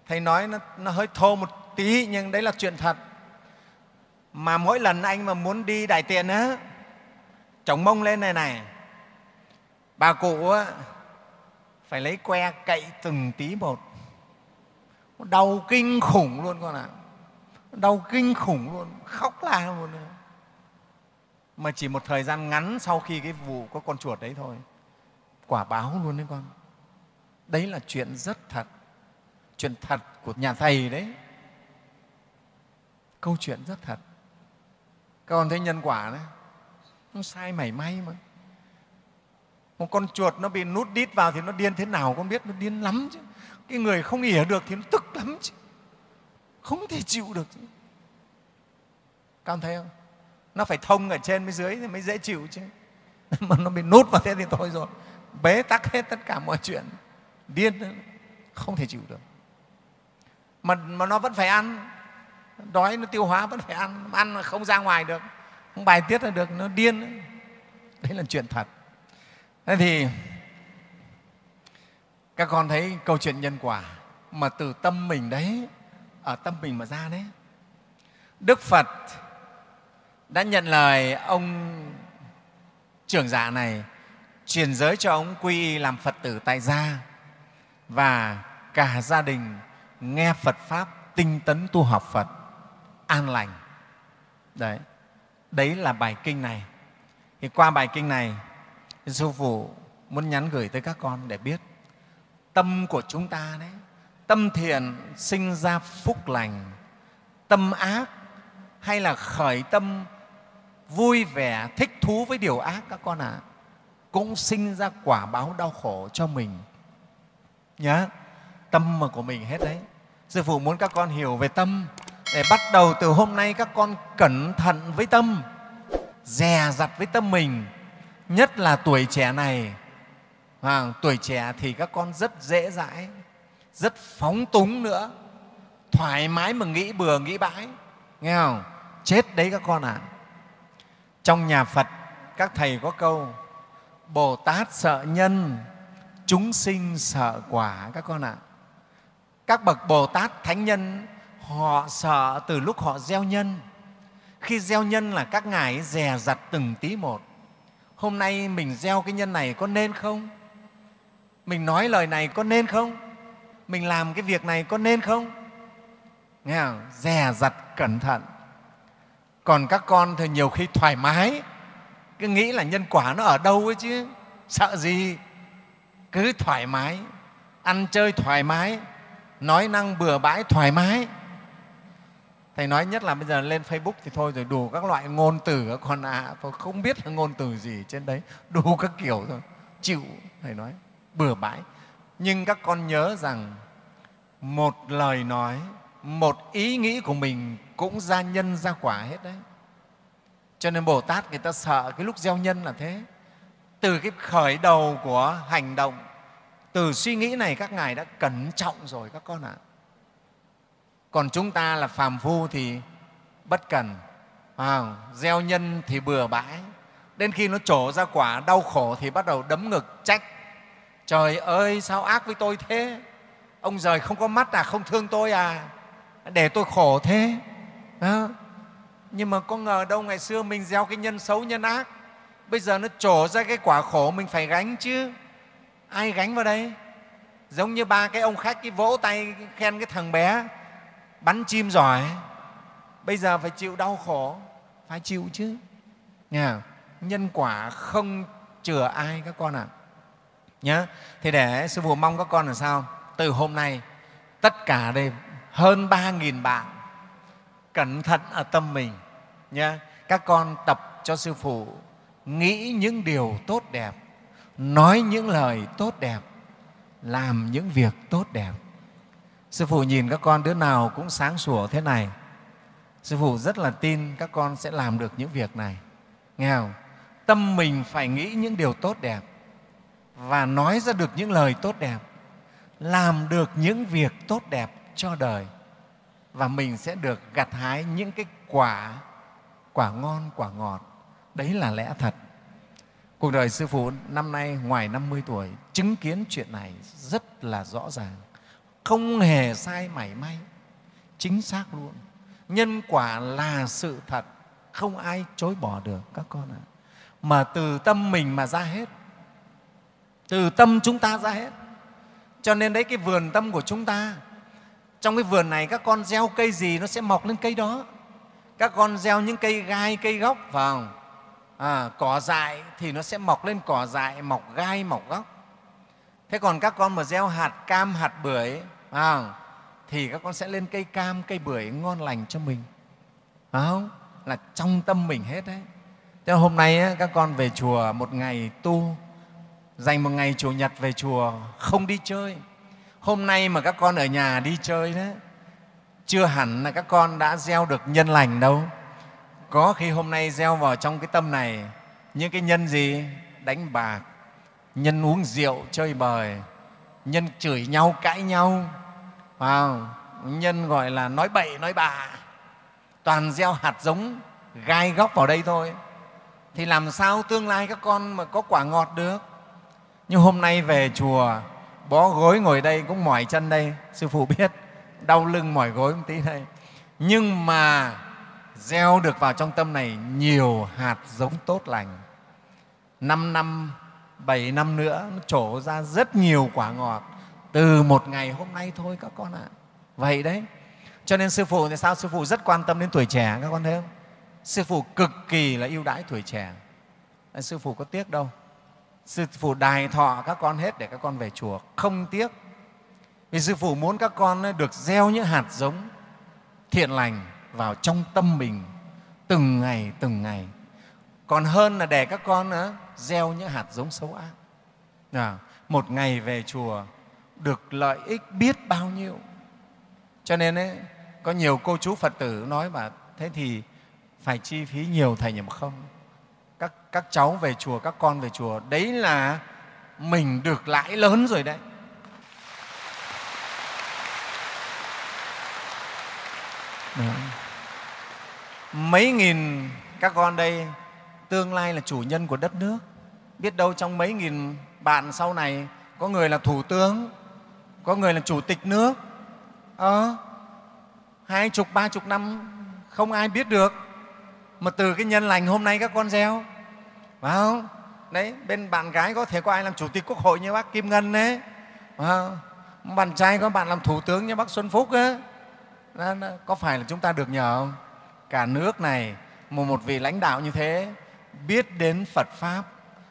thầy nói nó, nó hơi thô một tí nhưng đấy là chuyện thật mà mỗi lần anh mà muốn đi đại tiện á chồng mông lên này này bà cụ á phải lấy que cậy từng tí một đau kinh khủng luôn con ạ à. đau kinh khủng luôn khóc la luôn mà chỉ một thời gian ngắn sau khi cái vụ có con chuột đấy thôi quả báo luôn đấy con đấy là chuyện rất thật chuyện thật của nhà thầy đấy câu chuyện rất thật các con thấy nhân quả đấy nó sai mảy may mà một con chuột nó bị nút đít vào thì nó điên thế nào con biết nó điên lắm chứ cái người không ỉa được thì nó tức lắm chứ không thể chịu được chứ các con thấy không nó phải thông ở trên với dưới thì mới dễ chịu chứ mà nó bị nút vào thế thì thôi rồi bế tắc hết tất cả mọi chuyện điên không thể chịu được mà, mà nó vẫn phải ăn đói nó tiêu hóa vẫn phải ăn ăn không ra ngoài được không bài tiết ra được nó điên đấy là chuyện thật thế thì các con thấy câu chuyện nhân quả mà từ tâm mình đấy ở tâm mình mà ra đấy đức phật đã nhận lời ông trưởng giả này truyền giới cho ông quy y làm phật tử tại gia và cả gia đình nghe Phật Pháp, tinh tấn tu học Phật, an lành. Đấy, đấy là bài kinh này. Thì qua bài kinh này, Sư Phụ muốn nhắn gửi tới các con để biết tâm của chúng ta đấy, tâm thiện sinh ra phúc lành, tâm ác hay là khởi tâm vui vẻ, thích thú với điều ác các con ạ, à, cũng sinh ra quả báo đau khổ cho mình nhớ tâm mà của mình hết đấy sư phụ muốn các con hiểu về tâm để bắt đầu từ hôm nay các con cẩn thận với tâm dè dặt với tâm mình nhất là tuổi trẻ này à, tuổi trẻ thì các con rất dễ dãi rất phóng túng nữa thoải mái mà nghĩ bừa nghĩ bãi nghe không chết đấy các con ạ à. trong nhà phật các thầy có câu bồ tát sợ nhân chúng sinh sợ quả các con ạ các bậc bồ tát thánh nhân họ sợ từ lúc họ gieo nhân khi gieo nhân là các ngài dè dặt từng tí một hôm nay mình gieo cái nhân này có nên không mình nói lời này có nên không mình làm cái việc này có nên không nghe không dè dặt cẩn thận còn các con thì nhiều khi thoải mái cứ nghĩ là nhân quả nó ở đâu ấy chứ sợ gì cứ thoải mái ăn chơi thoải mái nói năng bừa bãi thoải mái thầy nói nhất là bây giờ lên facebook thì thôi rồi đủ các loại ngôn từ còn à tôi không biết là ngôn từ gì trên đấy đủ các kiểu rồi chịu thầy nói bừa bãi nhưng các con nhớ rằng một lời nói một ý nghĩ của mình cũng ra nhân ra quả hết đấy cho nên bồ tát người ta sợ cái lúc gieo nhân là thế từ cái khởi đầu của hành động từ suy nghĩ này các ngài đã cẩn trọng rồi các con ạ còn chúng ta là phàm phu thì bất cần à, gieo nhân thì bừa bãi đến khi nó trổ ra quả đau khổ thì bắt đầu đấm ngực trách trời ơi sao ác với tôi thế ông rời không có mắt à không thương tôi à để tôi khổ thế à, nhưng mà có ngờ đâu ngày xưa mình gieo cái nhân xấu nhân ác bây giờ nó trổ ra cái quả khổ mình phải gánh chứ ai gánh vào đây giống như ba cái ông khách cái vỗ tay khen cái thằng bé bắn chim giỏi bây giờ phải chịu đau khổ phải chịu chứ Nghe nhân quả không chừa ai các con ạ à. nhá thì để sư phụ mong các con là sao từ hôm nay tất cả đây hơn ba nghìn bạn cẩn thận ở tâm mình nhá các con tập cho sư phụ nghĩ những điều tốt đẹp nói những lời tốt đẹp làm những việc tốt đẹp sư phụ nhìn các con đứa nào cũng sáng sủa thế này sư phụ rất là tin các con sẽ làm được những việc này nghe không tâm mình phải nghĩ những điều tốt đẹp và nói ra được những lời tốt đẹp làm được những việc tốt đẹp cho đời và mình sẽ được gặt hái những cái quả quả ngon quả ngọt Đấy là lẽ thật. Cuộc đời Sư Phụ năm nay ngoài 50 tuổi chứng kiến chuyện này rất là rõ ràng, không hề sai mảy may, chính xác luôn. Nhân quả là sự thật, không ai chối bỏ được các con ạ. Mà từ tâm mình mà ra hết, từ tâm chúng ta ra hết. Cho nên đấy cái vườn tâm của chúng ta, trong cái vườn này các con gieo cây gì nó sẽ mọc lên cây đó. Các con gieo những cây gai, cây góc vào à, cỏ dại thì nó sẽ mọc lên cỏ dại mọc gai mọc góc thế còn các con mà gieo hạt cam hạt bưởi à, thì các con sẽ lên cây cam cây bưởi ngon lành cho mình phải không là trong tâm mình hết đấy thế hôm nay ấy, các con về chùa một ngày tu dành một ngày chủ nhật về chùa không đi chơi hôm nay mà các con ở nhà đi chơi đấy chưa hẳn là các con đã gieo được nhân lành đâu có khi hôm nay gieo vào trong cái tâm này những cái nhân gì? Đánh bạc, nhân uống rượu, chơi bời, nhân chửi nhau, cãi nhau, wow. nhân gọi là nói bậy, nói bạ. Toàn gieo hạt giống gai góc vào đây thôi. Thì làm sao tương lai các con mà có quả ngọt được? Nhưng hôm nay về chùa, bó gối ngồi đây cũng mỏi chân đây, Sư Phụ biết, đau lưng mỏi gối một tí đây. Nhưng mà gieo được vào trong tâm này nhiều hạt giống tốt lành. Năm năm, bảy năm nữa nó trổ ra rất nhiều quả ngọt từ một ngày hôm nay thôi các con ạ. Vậy đấy. Cho nên sư phụ thì sao sư phụ rất quan tâm đến tuổi trẻ các con thấy không? Sư phụ cực kỳ là ưu đãi tuổi trẻ. Sư phụ có tiếc đâu. Sư phụ đài thọ các con hết để các con về chùa, không tiếc. Vì sư phụ muốn các con được gieo những hạt giống thiện lành vào trong tâm mình từng ngày từng ngày còn hơn là để các con đó, gieo những hạt giống xấu ác à, một ngày về chùa được lợi ích biết bao nhiêu cho nên ấy, có nhiều cô chú phật tử nói mà thế thì phải chi phí nhiều thầy nhỉ không các, các cháu về chùa các con về chùa đấy là mình được lãi lớn rồi đấy mấy nghìn các con đây tương lai là chủ nhân của đất nước biết đâu trong mấy nghìn bạn sau này có người là thủ tướng có người là chủ tịch nước ờ, hai chục ba chục năm không ai biết được mà từ cái nhân lành hôm nay các con gieo phải không đấy bên bạn gái có thể có ai làm chủ tịch quốc hội như bác kim ngân đấy phải không? bạn trai có bạn làm thủ tướng như bác xuân phúc ấy. Đó, có phải là chúng ta được nhờ không cả nước này một một vị lãnh đạo như thế biết đến Phật pháp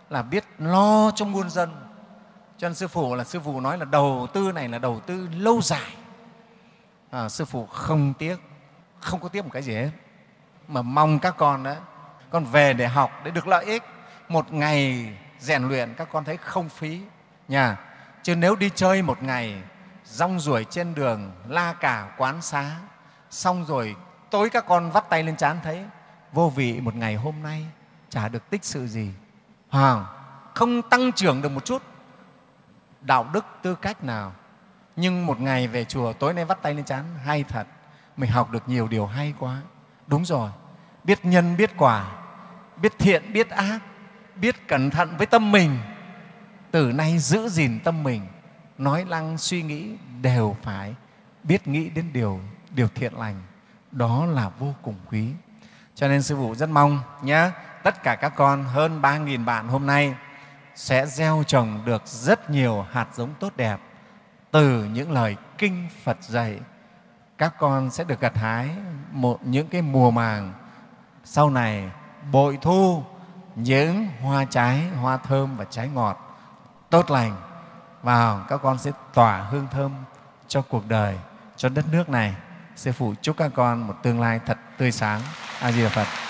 là biết lo cho muôn dân. Cho nên sư phụ là sư phụ nói là đầu tư này là đầu tư lâu dài. À, sư phụ không tiếc, không có tiếc một cái gì hết mà mong các con đó con về để học để được lợi ích một ngày rèn luyện các con thấy không phí nhà chứ nếu đi chơi một ngày rong ruổi trên đường la cả quán xá xong rồi tối các con vắt tay lên chán thấy vô vị một ngày hôm nay chả được tích sự gì à, không tăng trưởng được một chút đạo đức tư cách nào nhưng một ngày về chùa tối nay vắt tay lên chán hay thật mình học được nhiều điều hay quá đúng rồi biết nhân biết quả biết thiện biết ác biết cẩn thận với tâm mình từ nay giữ gìn tâm mình nói năng suy nghĩ đều phải biết nghĩ đến điều điều thiện lành đó là vô cùng quý cho nên sư phụ rất mong nhé tất cả các con hơn ba nghìn bạn hôm nay sẽ gieo trồng được rất nhiều hạt giống tốt đẹp từ những lời kinh Phật dạy các con sẽ được gặt hái một những cái mùa màng sau này bội thu những hoa trái, hoa thơm và trái ngọt tốt lành vào các con sẽ tỏa hương thơm cho cuộc đời, cho đất nước này. Sư Phụ chúc các con một tương lai thật tươi sáng. A Di Đà Phật.